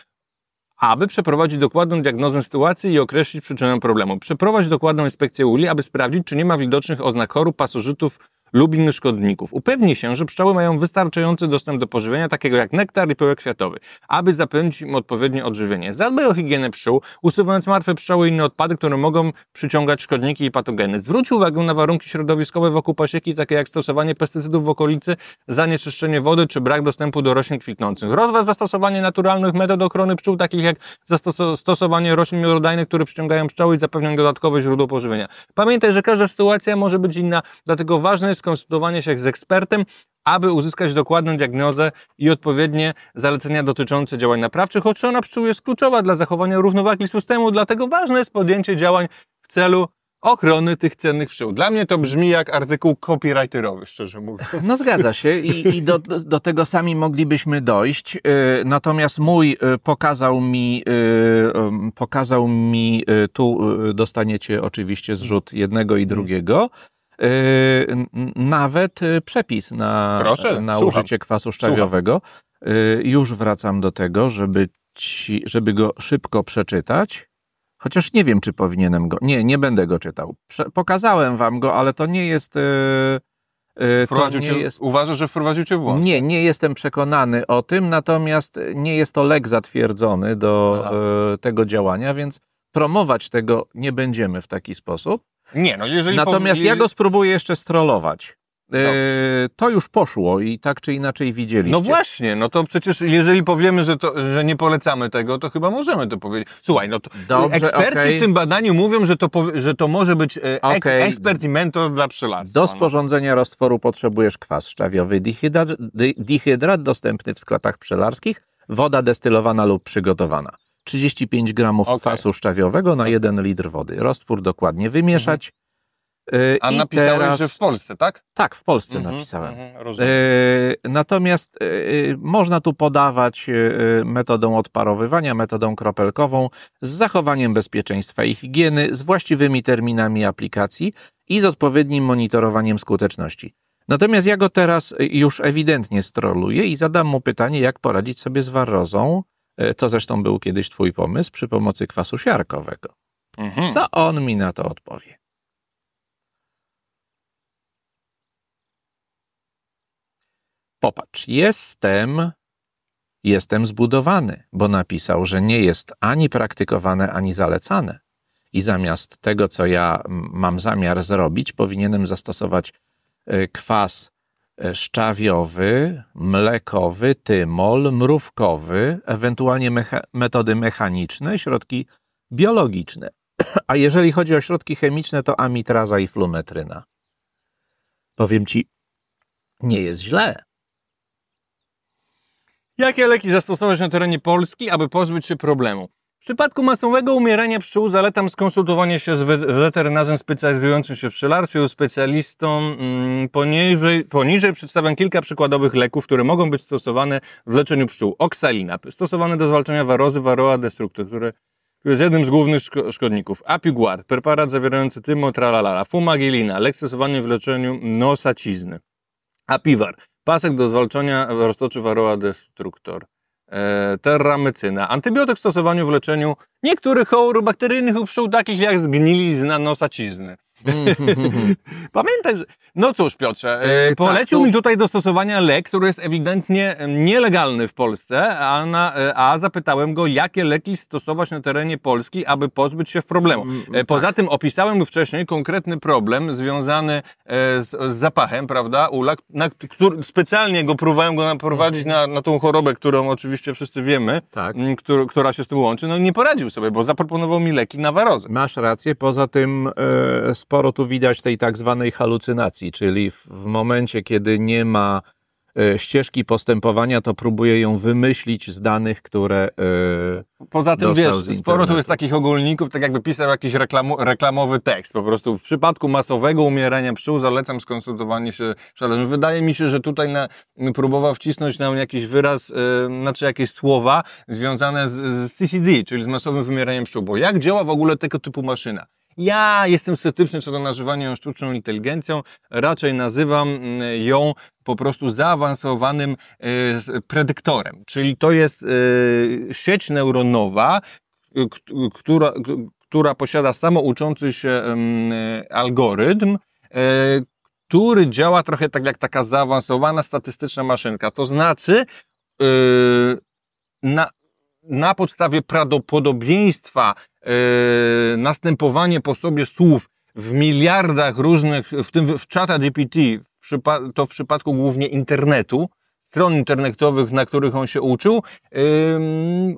aby przeprowadzić dokładną diagnozę sytuacji i określić przyczynę problemu. Przeprowadź dokładną inspekcję uli, aby sprawdzić, czy nie ma widocznych oznak chorób, pasożytów, lub innych szkodników. Upewnij się, że pszczoły mają wystarczający dostęp do pożywienia, takiego jak nektar i pyłek kwiatowy, aby zapewnić im odpowiednie odżywienie. Zadbaj o higienę pszczół, usuwając martwe pszczoły i inne odpady, które mogą przyciągać szkodniki i patogeny. Zwróć uwagę na warunki środowiskowe wokół pasieki, takie jak stosowanie pestycydów w okolicy, zanieczyszczenie wody czy brak dostępu do roślin kwitnących. Rozważ zastosowanie naturalnych metod ochrony pszczół, takich jak zastosowanie roślin miododajnych, które przyciągają pszczoły i zapewniają dodatkowe źródło pożywienia. Pamiętaj, że każda sytuacja może być inna, dlatego ważne jest skonsultowanie się z ekspertem, aby uzyskać dokładną diagnozę i odpowiednie zalecenia dotyczące działań naprawczych, choć ona pszczół jest kluczowa dla zachowania równowagi systemu, dlatego ważne jest podjęcie działań w celu ochrony tych cennych pszczół. Dla mnie to brzmi jak artykuł copywriterowy, szczerze mówiąc. No zgadza się i, i do, do, do, tego sami moglibyśmy dojść. Y, natomiast mój y, pokazał mi, y, um, pokazał mi, tu dostaniecie oczywiście zrzut jednego i drugiego, E, nawet e, przepis na, Proszę, na użycie kwasu szczawiowego. E, już wracam do tego, żeby, ci, żeby go szybko przeczytać. Chociaż nie wiem, czy powinienem go. Nie, nie będę go czytał. Prze pokazałem wam go, ale to nie jest. Yy, to nie cię, jest... Uważasz, że wprowadził cię w błąd? Nie, nie jestem przekonany o tym, natomiast nie jest to lek zatwierdzony do yy, tego działania, więc promować tego nie będziemy w taki sposób. Nie, no jeżeli... Natomiast powie... ja go spróbuję jeszcze strolować. No. E, to już poszło i tak czy inaczej widzieliście. No właśnie, no to przecież jeżeli powiemy, że, to, że nie polecamy tego, to chyba możemy to powiedzieć. Słuchaj, no to Dobrze, eksperci okay. w tym badaniu mówią, że to, że to może być e, okay. ekspert i mentor dla pszczelarstwa. Do no. sporządzenia no. roztworu potrzebujesz kwas szczawiowy dihydrat, dihydrat dostępny w sklepach pszczelarskich, woda destylowana lub przygotowana. 35 gramów okay. kwasu szczawiowego na 1 litr wody. Roztwór dokładnie wymieszać. Mhm. Y, A I napisałeś, teraz... że w Polsce, tak? Tak, w Polsce mhm, napisałem. Mhm, y, natomiast y, można tu podawać metodą odparowywania, metodą kropelkową, z zachowaniem bezpieczeństwa i higieny, z właściwymi terminami aplikacji i z odpowiednim monitorowaniem skuteczności. Natomiast ja go teraz już ewidentnie stroluję i zadam mu pytanie, jak poradzić sobie z warrozą E, to zresztą był kiedyś twój pomysł przy pomocy kwasu siarkowego. Mhm. Co on mi na to odpowie? Popatrz, jestem, jestem zbudowany, bo napisał, że nie jest ani praktykowane, ani zalecane. I zamiast tego, co ja mam zamiar zrobić, powinienem zastosować e, kwas E, szczawiowy, mlekowy, tymol, mrówkowy, ewentualnie mecha metody mechaniczne, środki biologiczne. A jeżeli chodzi o środki chemiczne, to amitraza i flumetryna. Powiem ci, nie jest źle. Jakie leki zastosować na terenie Polski, aby pozbyć się problemu? W przypadku masowego umierania pszczół zalecam skonsultowanie się z weterynarzem specjalizującym się w pszczelarstwie u specjalistą. Mm, poniżej, poniżej przedstawiam kilka przykładowych leków, które mogą być stosowane w leczeniu pszczół. Oksalina, stosowany do zwalczania warozy, varroa destructor, który jest jednym z głównych szkodników. Apiguard, preparat zawierający tymotralalala, fumagilina, lek stosowany w leczeniu nosacizny. Apiwar, pasek do zwalczania roztoczy varroa destructor. E, terramycyna. Antybiotyk w stosowaniu w leczeniu niektórych chorób bakteryjnych u pszczół, takich jak zgnilizna nosacizny. Pamiętaj, że... No cóż, Piotrze, e, e tak, polecił tak, mi tutaj do stosowania lek, który jest ewidentnie nielegalny w Polsce, a, na, e, a zapytałem go, jakie leki stosować na terenie Polski, aby pozbyć się problemu. Mm, e, tak. poza tak. tym opisałem wcześniej konkretny problem związany e, z, z, zapachem, prawda, ula, na, który, specjalnie go próbowałem go naprowadzić mhm. na, na tą chorobę, którą oczywiście wszyscy wiemy, tak. m, któr, która się z tym łączy. No nie poradził sobie, bo zaproponował mi leki na warozy. Masz rację, poza tym e, sporo tu widać tej tak zwanej halucynacji, czyli w, w momencie, kiedy nie ma e, ścieżki postępowania, to próbuje ją wymyślić z danych, które. Yy, Poza tym wiesz, sporo tu jest takich ogólników, tak jakby pisał jakiś reklamu, reklamowy tekst. Po prostu w przypadku masowego umierania pszczół zalecam skonsultowanie się z Wydaje mi się, że tutaj na, próbował wcisnąć nam jakiś wyraz, e, znaczy jakieś słowa związane z, z CCD, czyli z masowym wymieraniem pszczół. Bo jak działa w ogóle tego typu maszyna? Ja jestem sceptyczny co do nazywania ją sztuczną inteligencją. Raczej nazywam mm, ją po prostu zaawansowanym e, predyktorem. Czyli to jest e, sieć neuronowa, e, która, która posiada samouczący się mm, algorytm, który działa trochę tak jak taka zaawansowana statystyczna maszynka. To znaczy, na, na podstawie prawdopodobieństwa E, następowanie po sobie słów w miliardach różnych, w tym w czata GPT, to w przypadku głównie internetu, stron internetowych, na których on się uczył, e,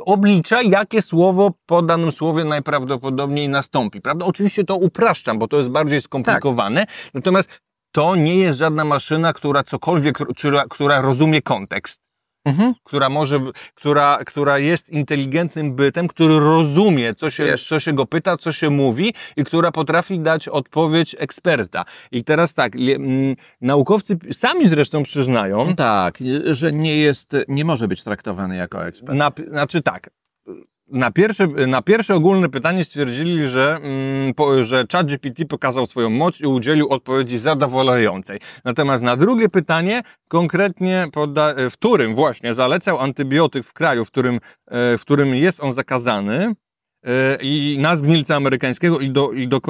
oblicza, jakie słowo po danym słowie najprawdopodobniej nastąpi. Prawda? Oczywiście to upraszczam, bo to jest bardziej skomplikowane, tak. natomiast to nie jest żadna maszyna, która cokolwiek, która rozumie kontekst mhm. która może, która, która jest inteligentnym bytem, który rozumie, co się, co się go pyta, co się mówi i która potrafi dać odpowiedź eksperta. I teraz tak, naukowcy sami zresztą przyznają. Tak, że nie jest, nie może być traktowany jako ekspert. Na, znaczy tak, na pierwsze, na pierwsze ogólne pytanie stwierdzili, że, mm, że ChatGPT pokazał swoją moc i udzielił odpowiedzi zadowalającej. Natomiast na drugie pytanie, konkretnie e, w którym właśnie zalecał antybiotyk w kraju, w którym, e, w którym jest on zakazany, e, i na zgnilce amerykańskiego i, do, i, do,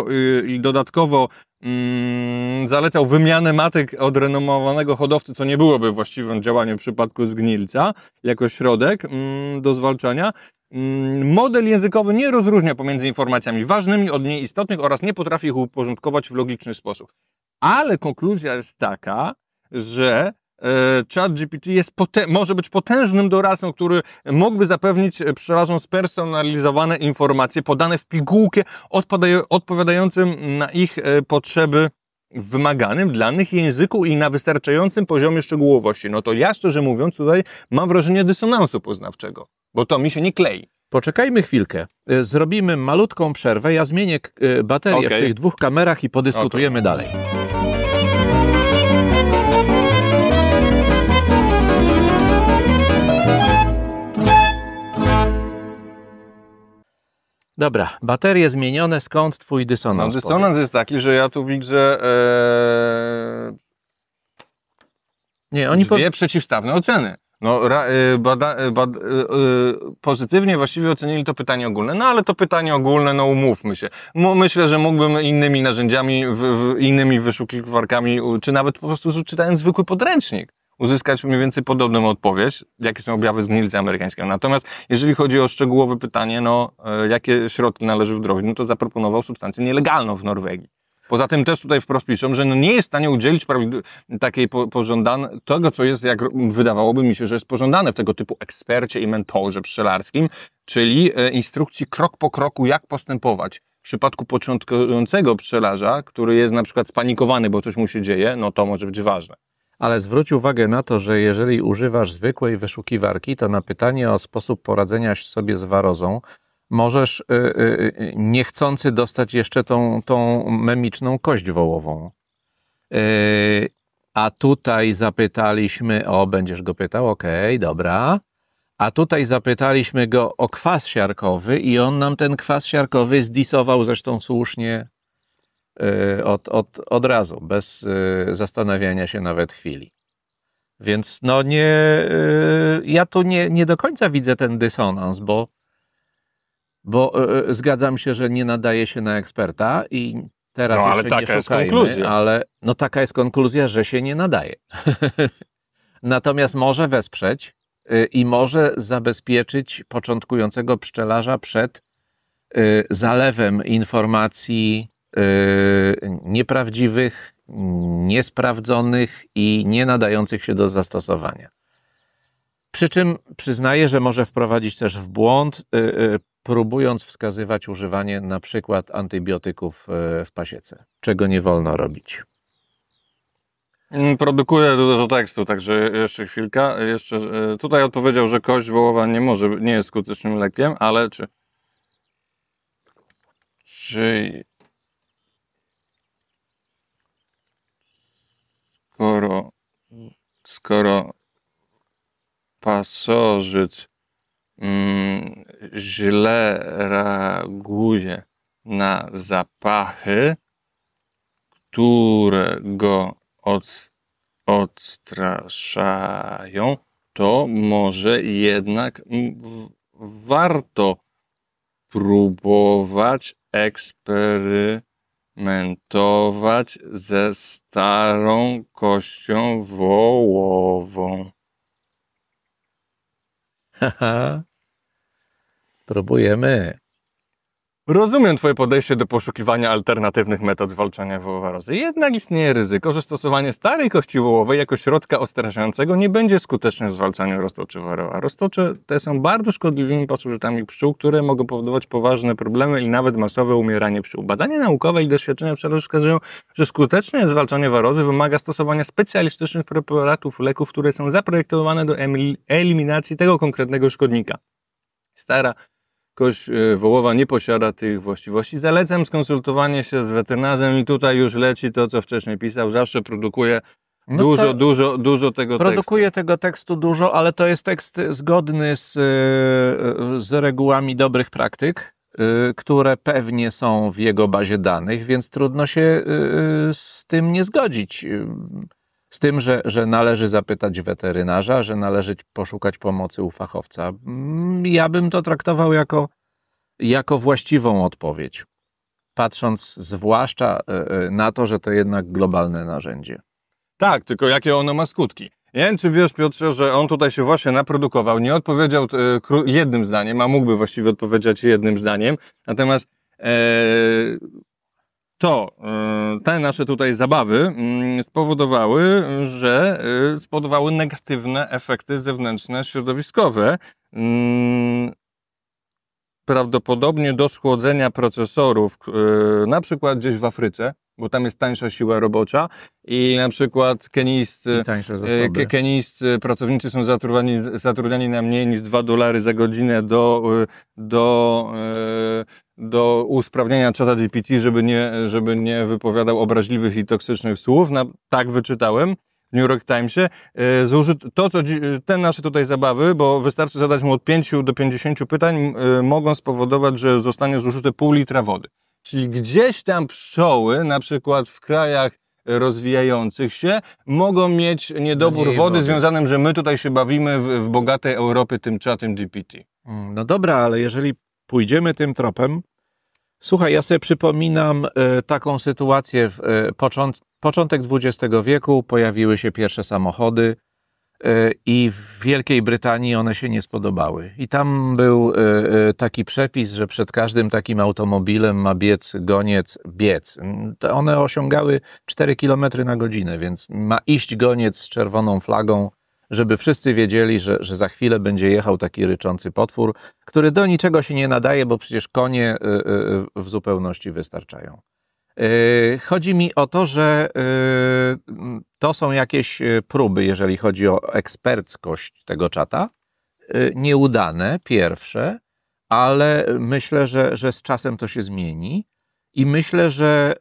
i dodatkowo mm, zalecał wymianę matek od renomowanego hodowcy, co nie byłoby właściwym działaniem w przypadku zgnilca jako środek mm, do zwalczania. Mm, model językowy nie rozróżnia pomiędzy informacjami ważnymi od niej istotnych oraz nie potrafi ich uporządkować w logiczny sposób. Ale konkluzja jest taka, że e, ChatGPT jest może być potężnym doradcą, który mógłby zapewnić e, pszczelarzom spersonalizowane informacje podane w pigułkę odpowiadającym na ich e, potrzeby w wymaganym dla nich języku i na wystarczającym poziomie szczegółowości. No to ja szczerze mówiąc tutaj mam wrażenie dysonansu poznawczego, bo to mi się nie klei. Poczekajmy chwilkę. E, zrobimy malutką przerwę. Ja zmienię e, baterię okay. w tych dwóch kamerach i podyskutujemy okay. dalej. Dobra, baterie zmienione, skąd twój dysonans? No, dysonans powiedz? jest taki, że ja tu widzę e, nie, oni dwie po... przeciwstawne oceny. No, ra, e, bada, e, pozytywnie właściwie ocenili to pytanie ogólne, no ale to pytanie ogólne, no umówmy się. myślę, że mógłbym innymi narzędziami, w, w, innymi wyszukiwarkami, czy nawet po prostu czytając zwykły podręcznik, uzyskać mniej więcej podobną odpowiedź, jakie są objawy zgnilcy amerykańskiej. Natomiast jeżeli chodzi o szczegółowe pytanie, no, e, jakie środki należy wdrożyć, no to zaproponował substancję nielegalną w Norwegii. Poza tym też tutaj wprost piszą, że no nie jest w stanie udzielić takiej po, pożądane, tego, co jest, jak wydawałoby mi się, że jest pożądane w tego typu ekspercie i mentorze pszczelarskim, czyli e, instrukcji krok po kroku, jak postępować. W przypadku początkującego pszczelarza, który jest na przykład spanikowany, bo coś mu się dzieje, no to może być ważne ale zwróć uwagę na to, że jeżeli używasz zwykłej wyszukiwarki, to na pytanie o sposób poradzenia sobie z warozą możesz yy, yy, niechcący dostać jeszcze tą, tą memiczną kość wołową. Yy, a tutaj zapytaliśmy o, będziesz go pytał, okej, okay, dobra. A tutaj zapytaliśmy go o kwas siarkowy i on nam ten kwas siarkowy zdisował zresztą słusznie Y, od, od, od razu, bez y, zastanawiania się nawet chwili. Więc no nie, y, ja tu nie, nie do końca widzę ten dysonans, bo, bo zgadzam się, że nie nadaje się na eksperta i teraz no, ale jeszcze taka nie szukajmy, jest konkluzja. ale no taka jest konkluzja, że się nie nadaje. Natomiast może wesprzeć i może zabezpieczyć początkującego pszczelarza przed zalewem informacji Y, nieprawdziwych, niesprawdzonych i nie nadających się do zastosowania. Przy czym przyznaję, że może wprowadzić też w błąd, y, y, próbując wskazywać używanie na przykład antybiotyków w pasiece, czego nie wolno robić. Mm, produkuję do tekstu, także jeszcze chwilka. Jeszcze tutaj odpowiedział, że kość wołowa nie może, nie jest skutecznym lekiem, ale czy. Czy skoro, skoro pasożyt mm, źle reaguje na zapachy, które go odstraszają, to może jednak warto próbować eksperymentować mentować ze starą kością wołową. Haha. Próbujemy. Rozumiem Twoje podejście do poszukiwania alternatywnych metod zwalczania wołowarozy, jednak istnieje ryzyko, że stosowanie starej kości wołowej jako środka odstraszającego nie będzie skuteczne w zwalczaniu roztoczy wołowa. Roztocze te są bardzo szkodliwymi pasożytami pszczół, które mogą powodować poważne problemy i nawet masowe umieranie pszczół. Badania naukowe i doświadczenia pszczelarze wskazują, że skuteczne zwalczanie warozy wymaga stosowania specjalistycznych preparatów leków, które są zaprojektowane do eliminacji tego konkretnego szkodnika. Stara kość e, wołowa nie posiada tych właściwości. Zalecam skonsultowanie się z weterynarzem i tutaj już leci to, co wcześniej pisał. Zawsze produkuje no dużo, dużo, dużo tego Produkuje tekstu. tego tekstu dużo, ale to jest tekst zgodny z, e, z regułami dobrych praktyk, e, które pewnie są w jego bazie danych, więc trudno się z tym nie zgodzić. Z tym, że, że należy zapytać weterynarza, że należy poszukać pomocy u fachowca. Mm, ja bym to traktował jako, jako właściwą odpowiedź, patrząc zwłaszcza e, e, na to, że to jednak globalne narzędzie. Tak, tylko jakie ono ma skutki. Nie wiem, czy wiesz, Piotrze, że on tutaj się właśnie naprodukował, nie odpowiedział e, jednym zdaniem, a mógłby właściwie odpowiedzieć jednym zdaniem. Natomiast to y, te nasze tutaj zabawy mm, spowodowały, że y, spowodowały negatywne efekty zewnętrzne, środowiskowe. Mm, prawdopodobnie do schłodzenia procesorów, y, na przykład gdzieś w Afryce, bo tam jest tańsza siła robocza i na przykład kenijscy, e, kenijscy pracownicy są zatrudniani, zatrudniani na mniej niż 2 dolary za godzinę do, e, do, e, do usprawnienia czata GPT, żeby nie, żeby nie wypowiadał obraźliwych i toksycznych słów. Na, tak wyczytałem. W New York Timesie, to, co te nasze tutaj zabawy, bo wystarczy zadać mu od 5 do 50 pytań, mogą spowodować, że zostanie zużyte pół litra wody. Czyli gdzieś tam pszczoły, na przykład w krajach rozwijających się, mogą mieć niedobór wody, wody związanym, że my tutaj się bawimy w, w bogatej Europie tym czatem DPT. Mm, no dobra, ale jeżeli pójdziemy tym tropem, słuchaj, ja sobie przypominam y, taką sytuację w y, począt, początek XX wieku, pojawiły się pierwsze samochody, Y, i w Wielkiej Brytanii one się nie spodobały. I tam był y, y, taki przepis, że przed każdym takim automobilem ma biec goniec, biec. Mm, to one osiągały 4 km na godzinę, więc ma iść goniec z czerwoną flagą, żeby wszyscy wiedzieli, że, że za chwilę będzie jechał taki ryczący potwór, który do niczego się nie nadaje, bo przecież konie w zupełności wystarczają. Yy, chodzi mi o to, że yy, to są jakieś yy, próby, jeżeli chodzi o eksperckość tego czata. Nieudane, pierwsze, ale myślę, że, że z czasem to się zmieni. I myślę, że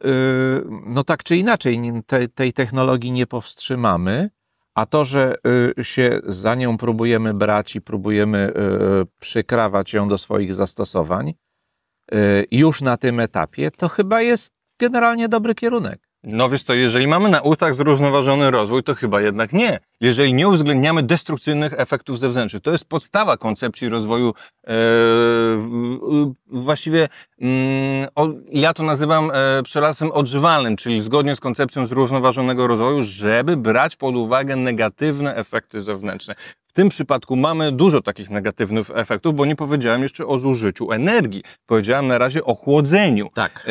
no tak czy inaczej te, tej technologii nie powstrzymamy, a to, że się za nią próbujemy brać i próbujemy przykrawać ją do swoich zastosowań, już na tym etapie, to chyba jest generalnie dobry kierunek. No wiesz to, jeżeli mamy na ustach zrównoważony rozwój, to chyba jednak nie. Jeżeli nie uwzględniamy destrukcyjnych efektów zewnętrznych, to jest podstawa koncepcji rozwoju. E, właściwie mm, o, ja to nazywam yy, przelasem odżywalnym, czyli zgodnie z koncepcją zrównoważonego rozwoju, żeby brać pod uwagę negatywne efekty zewnętrzne tym przypadku mamy dużo takich negatywnych efektów, bo nie powiedziałem jeszcze o zużyciu energii. Powiedziałem na razie o chłodzeniu. Tak.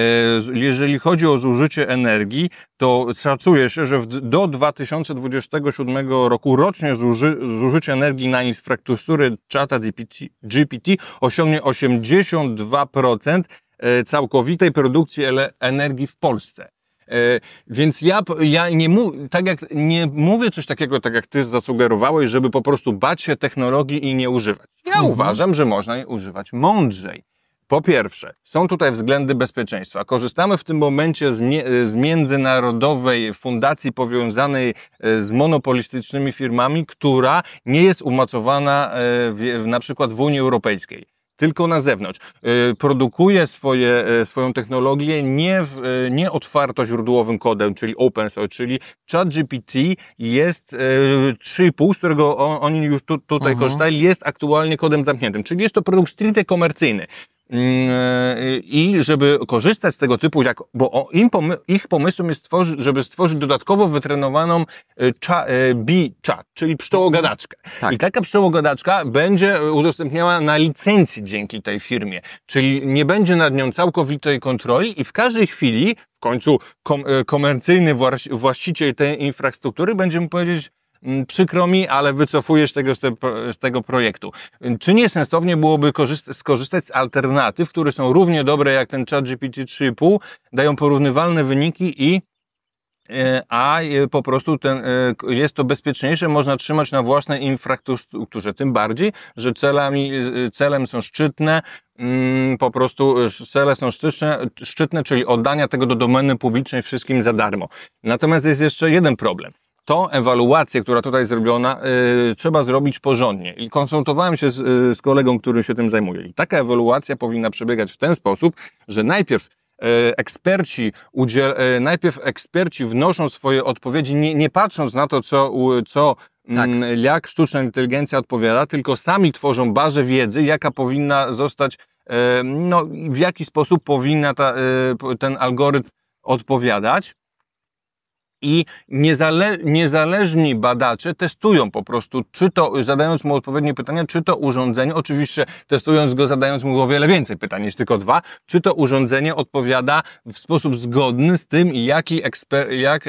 E, jeżeli chodzi o zużycie energii, to szacuje się, że do 2027 roku rocznie zuży, zużycie energii na infrastrukturę czata GPT, GPT osiągnie 82% e, całkowitej produkcji energii w Polsce. E, więc ja, ja nie mówię, tak jak nie mówię coś takiego, tak jak ty zasugerowałeś, żeby po prostu bać się technologii i nie używać. Ja mhm. uważam, że można jej używać mądrzej. Po pierwsze, są tutaj względy bezpieczeństwa. Korzystamy w tym momencie z, z, międzynarodowej fundacji powiązanej e, z monopolistycznymi firmami, która nie jest umocowana e, w, na przykład w Unii Europejskiej tylko na zewnątrz. Y, Produkuje swoje, y, swoją technologię nie, y, nie otwarto źródłowym kodem, czyli open source, czyli ChatGPT jest 3,5, z którego on, oni już tu, tutaj mhm. jest aktualnie kodem zamkniętym, czyli jest to produkt stricte komercyjny. Mm, e, i żeby korzystać z tego typu, jak, bo ich pomysłem jest, stworzy, żeby stworzyć dodatkowo wytrenowaną e, cza, e, B-chat, czyli pszczołogadaczkę. Tak. I taka pszczołogadaczka będzie udostępniała na licencji dzięki tej firmie, czyli nie będzie nad nią całkowitej kontroli i w każdej chwili, w końcu kom, komercyjny właściciel tej infrastruktury będzie mu powiedzieć, Mm, przykro mi, ale wycofujesz tego, z, tego projektu. Czy niesensownie byłoby skorzystać z alternatyw, które są równie dobre jak ten ChatGPT 3,5, dają porównywalne wyniki i e, a e, po prostu ten, e, jest to bezpieczniejsze, można trzymać na własnej infrastrukturze. Tym bardziej, że celami, celem są szczytne, mm, po prostu cele są szczytne, szczytne, czyli oddania tego do domeny publicznej wszystkim za darmo. Natomiast jest jeszcze jeden problem tą ewaluację, która tutaj zrobiona, y, trzeba zrobić porządnie. I konsultowałem się z, y, z kolegą, który się tym zajmuje. I taka ewaluacja powinna przebiegać w ten sposób, że najpierw y, eksperci, udziel, y, najpierw eksperci wnoszą swoje odpowiedzi, nie, nie patrząc na to, co, co mm, tak. jak sztuczna inteligencja odpowiada, tylko sami tworzą bazę wiedzy, jaka powinna zostać, y, no, w jaki sposób powinna ta, ten algorytm odpowiadać i niezale niezależni badacze testują po prostu, czy to, zadając mu odpowiednie pytania, czy to urządzenie, oczywiście testując go, zadając mu o wiele więcej pytań niż tylko dwa, czy to urządzenie odpowiada w sposób zgodny z tym, jaki eksper, jak,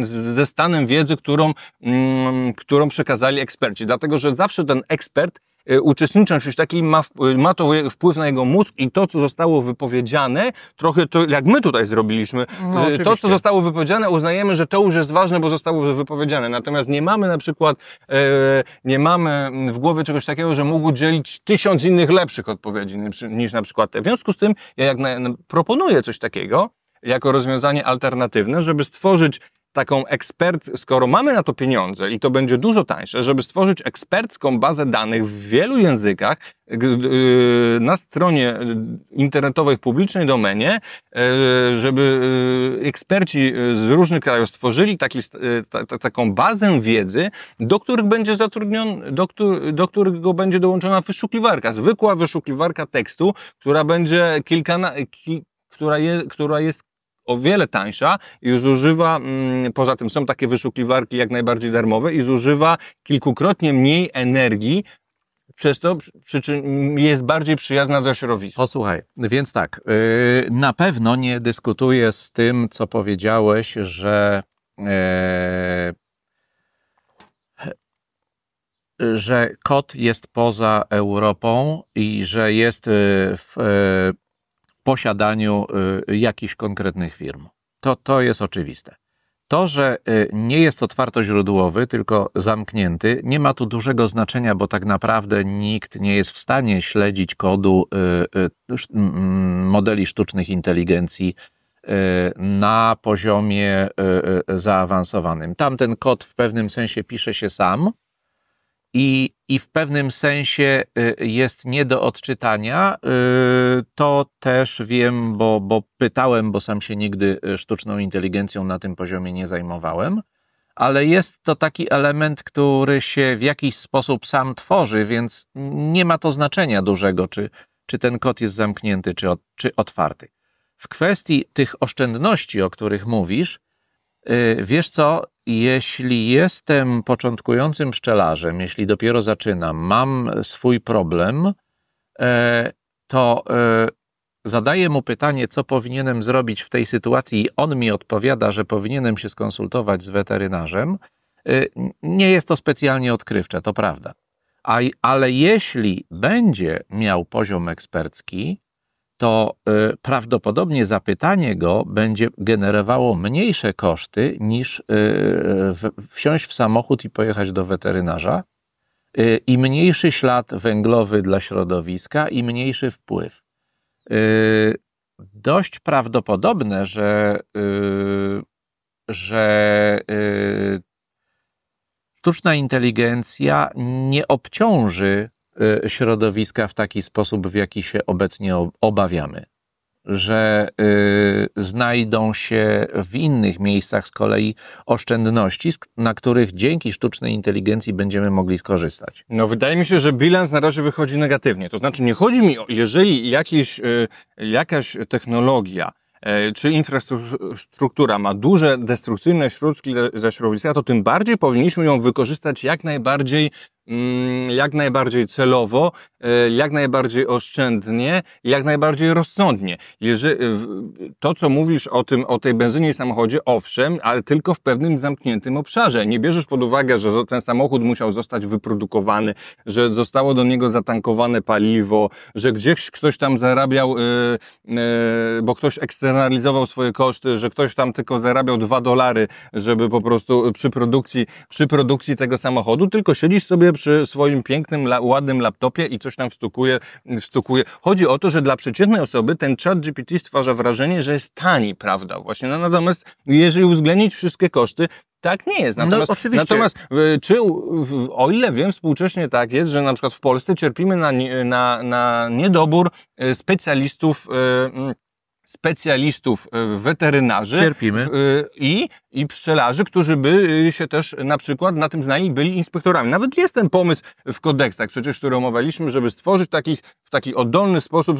ze stanem wiedzy, którą, mm, którą przekazali eksperci. Dlatego, że zawsze ten ekspert Y, uczestnicząc w takiej y, ma, ma to wpływ na jego mózg i to, co zostało wypowiedziane, trochę to, jak my tutaj zrobiliśmy, no, y, to, co zostało wypowiedziane, uznajemy, że to już jest ważne, bo zostało wypowiedziane. Natomiast nie mamy na przykład, nie mamy w głowie czegoś takiego, że mógł dzielić tysiąc innych lepszych odpowiedzi niż na przykład te. W związku z tym, ja jak na, proponuję coś takiego, jako rozwiązanie alternatywne, żeby stworzyć taką ekspert, skoro mamy na to pieniądze i to będzie dużo tańsze, żeby stworzyć ekspercką bazę danych w wielu językach y, na stronie y, internetowej w publicznej domenie, y, żeby eksperci z różnych krajów stworzyli taki, ta, taką bazę wiedzy, do których będzie zatrudniony, do, do którego będzie dołączona wyszukiwarka, zwykła wyszukiwarka tekstu, która będzie kilka, ki, która, je, która jest o wiele tańsza i zużywa, mm, poza tym są takie wyszukiwarki jak najbardziej darmowe i zużywa kilkukrotnie mniej energii przez to jest bardziej przyjazna dla środowiska. Posłuchaj, więc tak, y, na pewno nie dyskutuję z tym, co powiedziałeś, że e, że kot jest poza Europą i że jest y, w posiadaniu y, jakichś konkretnych firm. To, to jest oczywiste. To, że y, nie jest źródłowy, tylko zamknięty, nie ma tu dużego znaczenia, bo tak naprawdę nikt nie jest w stanie śledzić kodu y, modeli sztucznych inteligencji na poziomie zaawansowanym. Tamten kod w pewnym sensie pisze się sam, i, i w pewnym sensie y, jest nie do odczytania. Y, to też wiem, bo, bo pytałem, bo sam się nigdy y, sztuczną inteligencją na tym poziomie nie zajmowałem. Ale jest to taki element, który się w jakiś sposób sam tworzy, więc nie ma to znaczenia dużego, czy, czy ten kod jest zamknięty, czy, czy otwarty. W kwestii tych oszczędności, o których mówisz, wiesz co, jeśli jestem początkującym pszczelarzem, jeśli dopiero zaczynam, mam swój problem, e, to e, zadaję mu pytanie, co powinienem zrobić w tej sytuacji, i on mi odpowiada, że powinienem się skonsultować z weterynarzem, e, nie jest to specjalnie odkrywcze, to prawda. ale jeśli będzie miał poziom ekspercki, to y, prawdopodobnie zapytanie go będzie generowało mniejsze koszty niż y, w, wsiąść w samochód i pojechać do weterynarza, y, i mniejszy ślad węglowy dla środowiska, i mniejszy wpływ. Y, dość prawdopodobne, że, y, że y, sztuczna inteligencja nie obciąży Y, środowiska w taki sposób, w jaki się obecnie obawiamy. Że y, znajdą się w innych miejscach z kolei oszczędności, na których dzięki sztucznej inteligencji będziemy mogli skorzystać. No, wydaje mi się, że bilans na razie wychodzi negatywnie. To znaczy, nie chodzi mi o, jeżeli jakiś, y, jakaś technologia, e, czy infrastruktura ma duże destrukcyjne środki dla środowiska, to tym bardziej powinniśmy ją wykorzystać jak najbardziej Mm, jak najbardziej celowo, e, jak najbardziej oszczędnie, jak najbardziej rozsądnie. Jeżeli, e, to, co mówisz o, tym, o tej benzynie i samochodzie, owszem, ale tylko w pewnym zamkniętym obszarze. Nie bierzesz pod uwagę, że ten samochód musiał zostać wyprodukowany, że zostało do niego zatankowane paliwo, że gdzieś ktoś tam zarabiał, e, bo ktoś eksternalizował swoje koszty, że ktoś tam tylko zarabiał dwa dolary, żeby po prostu przy produkcji, przy produkcji tego samochodu, tylko siedzisz sobie przy swoim pięknym, ładnym laptopie i coś tam wstukuje, wstukuje. Chodzi o to, że dla przeciętnej osoby ten chat GPT stwarza wrażenie, że jest tani, prawda? Właśnie. No, natomiast jeżeli uwzględnić wszystkie koszty, tak nie jest. No, natomiast, no, oczywiście. natomiast e, czy, o ile wiem, współcześnie tak jest, że na przykład w Polsce cierpimy na, na, na niedobór e, specjalistów e, specjalistów e, weterynarzy Cierpimy. E, i, i pszczelarzy, którzy by e, się też na przykład na tym znali, byli inspektorami. Nawet jest ten pomysł w kodeksach, przecież który omawialiśmy, żeby stworzyć takich, w taki oddolny sposób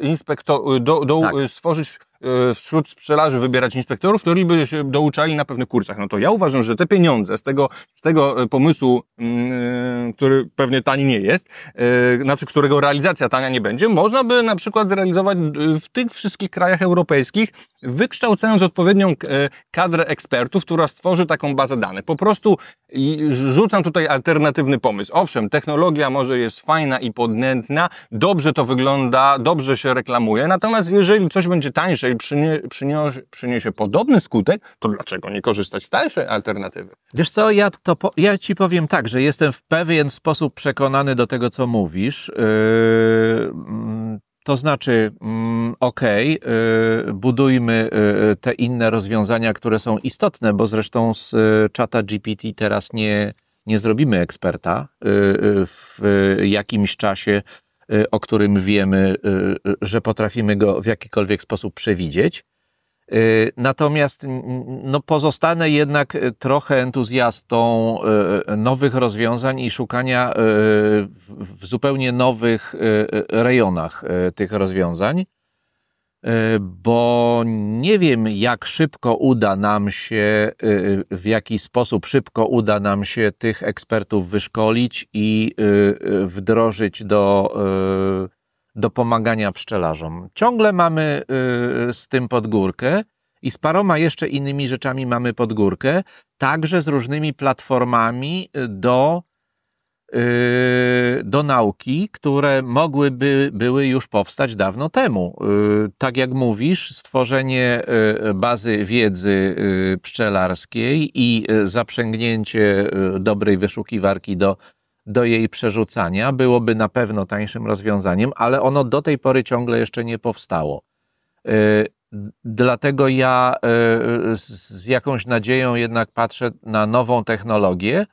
inspektor, do, do, tak. stworzyć Y, wśród sprzedaży wybierać inspektorów, którzy by się douczali na pewnych kursach. No to ja uważam, że te pieniądze z tego, z tego y, pomysłu, mm, y, który pewnie tani nie jest, na przykład którego realizacja tania nie będzie, można by na przykład zrealizować w tych wszystkich krajach europejskich, wykształcając odpowiednią kadrę ekspertów, która stworzy taką bazę danych. Po prostu rzucam tutaj alternatywny pomysł. Owszem, technologia może jest fajna i podnętna, dobrze to wygląda, dobrze się reklamuje, natomiast jeżeli coś będzie tańsze jeżeli przynie, przynios, przyniesie podobny skutek, to dlaczego nie korzystać z tańszej alternatywy? Wiesz co, ja, to po, ja ci powiem tak, że jestem w pewien sposób przekonany do tego, co mówisz. Yy, mm, to znaczy, mm, okej, okay, yy, budujmy yy, te inne rozwiązania, które są istotne, bo zresztą z yy, czata GPT teraz nie, nie zrobimy eksperta w jakimś czasie Y, o którym wiemy, y, y, że potrafimy go w jakikolwiek sposób przewidzieć. Natomiast no, pozostanę jednak trochę entuzjastą nowych rozwiązań i szukania w zupełnie nowych rejonach tych rozwiązań. E, bo nie wiem, jak szybko uda nam się, e, w jaki sposób szybko uda nam się tych ekspertów wyszkolić i e, wdrożyć do, do pomagania pszczelarzom. Ciągle mamy z tym podgórkę. I z paroma jeszcze innymi rzeczami mamy podgórkę, także z różnymi platformami do Y, do nauki, które mogłyby były już powstać dawno temu. Y, tak jak mówisz, stworzenie y, bazy wiedzy pszczelarskiej i zaprzęgnięcie dobrej wyszukiwarki do, do jej przerzucania byłoby na pewno tańszym rozwiązaniem, ale ono do tej pory ciągle jeszcze nie powstało. Dlatego ja z jakąś nadzieją jednak patrzę na nową technologię,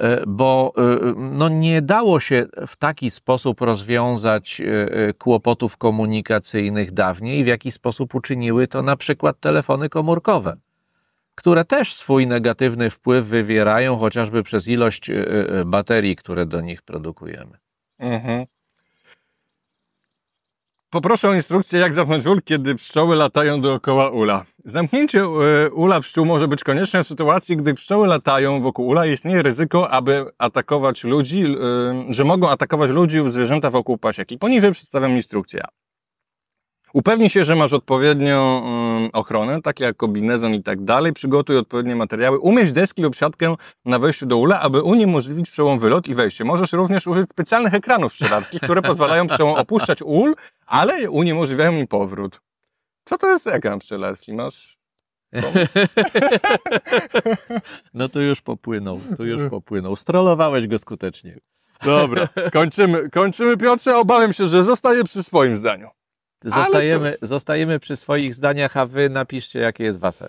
E, bo e, no, nie dało się w taki sposób rozwiązać e, kłopotów komunikacyjnych dawniej, w jaki sposób uczyniły to na przykład telefony komórkowe, które też swój negatywny wpływ wywierają chociażby przez ilość baterii, które do nich produkujemy. Mhm. Poproszę o instrukcję, jak zamknąć ul, kiedy pszczoły latają dookoła ula. Zamknięcie e, ula pszczół może być konieczne w sytuacji, gdy pszczoły latają wokół ula i istnieje ryzyko, aby atakować ludzi, e, że mogą atakować ludzi lub zwierzęta wokół pasieki. Poniżej przedstawiam instrukcję. Upewnij się, że masz odpowiednią mm, ochronę, takie jak kombinezon i tak dalej. Przygotuj odpowiednie materiały. Umieść deski lub siatkę na wejściu do ula, aby uniemożliwić przełom wylot i wejście. Możesz również użyć specjalnych ekranów przeradzkich, które pozwalają przełom opuszczać ul, ale uniemożliwiają im powrót. Co to jest ekran pszczelarski? Masz no to już popłynął, to już popłynął. Strolowałeś go skutecznie. Dobra, kończymy, kończymy Piotrze. Obawiam się, że zostaje przy swoim zdaniu. Zostajemy, zostajemy przy swoich zdaniach, a wy napiszcie, jakie jest wasze.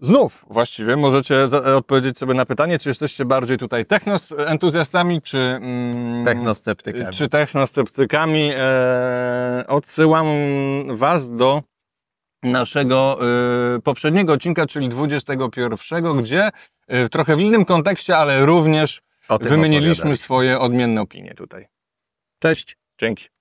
Znów właściwie możecie odpowiedzieć sobie na pytanie, czy jesteście bardziej tutaj technos entuzjastami, czy mm, technosceptykami. Czy technosceptykami. E, odsyłam Was do naszego e, poprzedniego odcinka, czyli 21, gdzie e, trochę w innym kontekście, ale również wymieniliśmy swoje odmienne opinie tutaj. Cześć. Dzięki.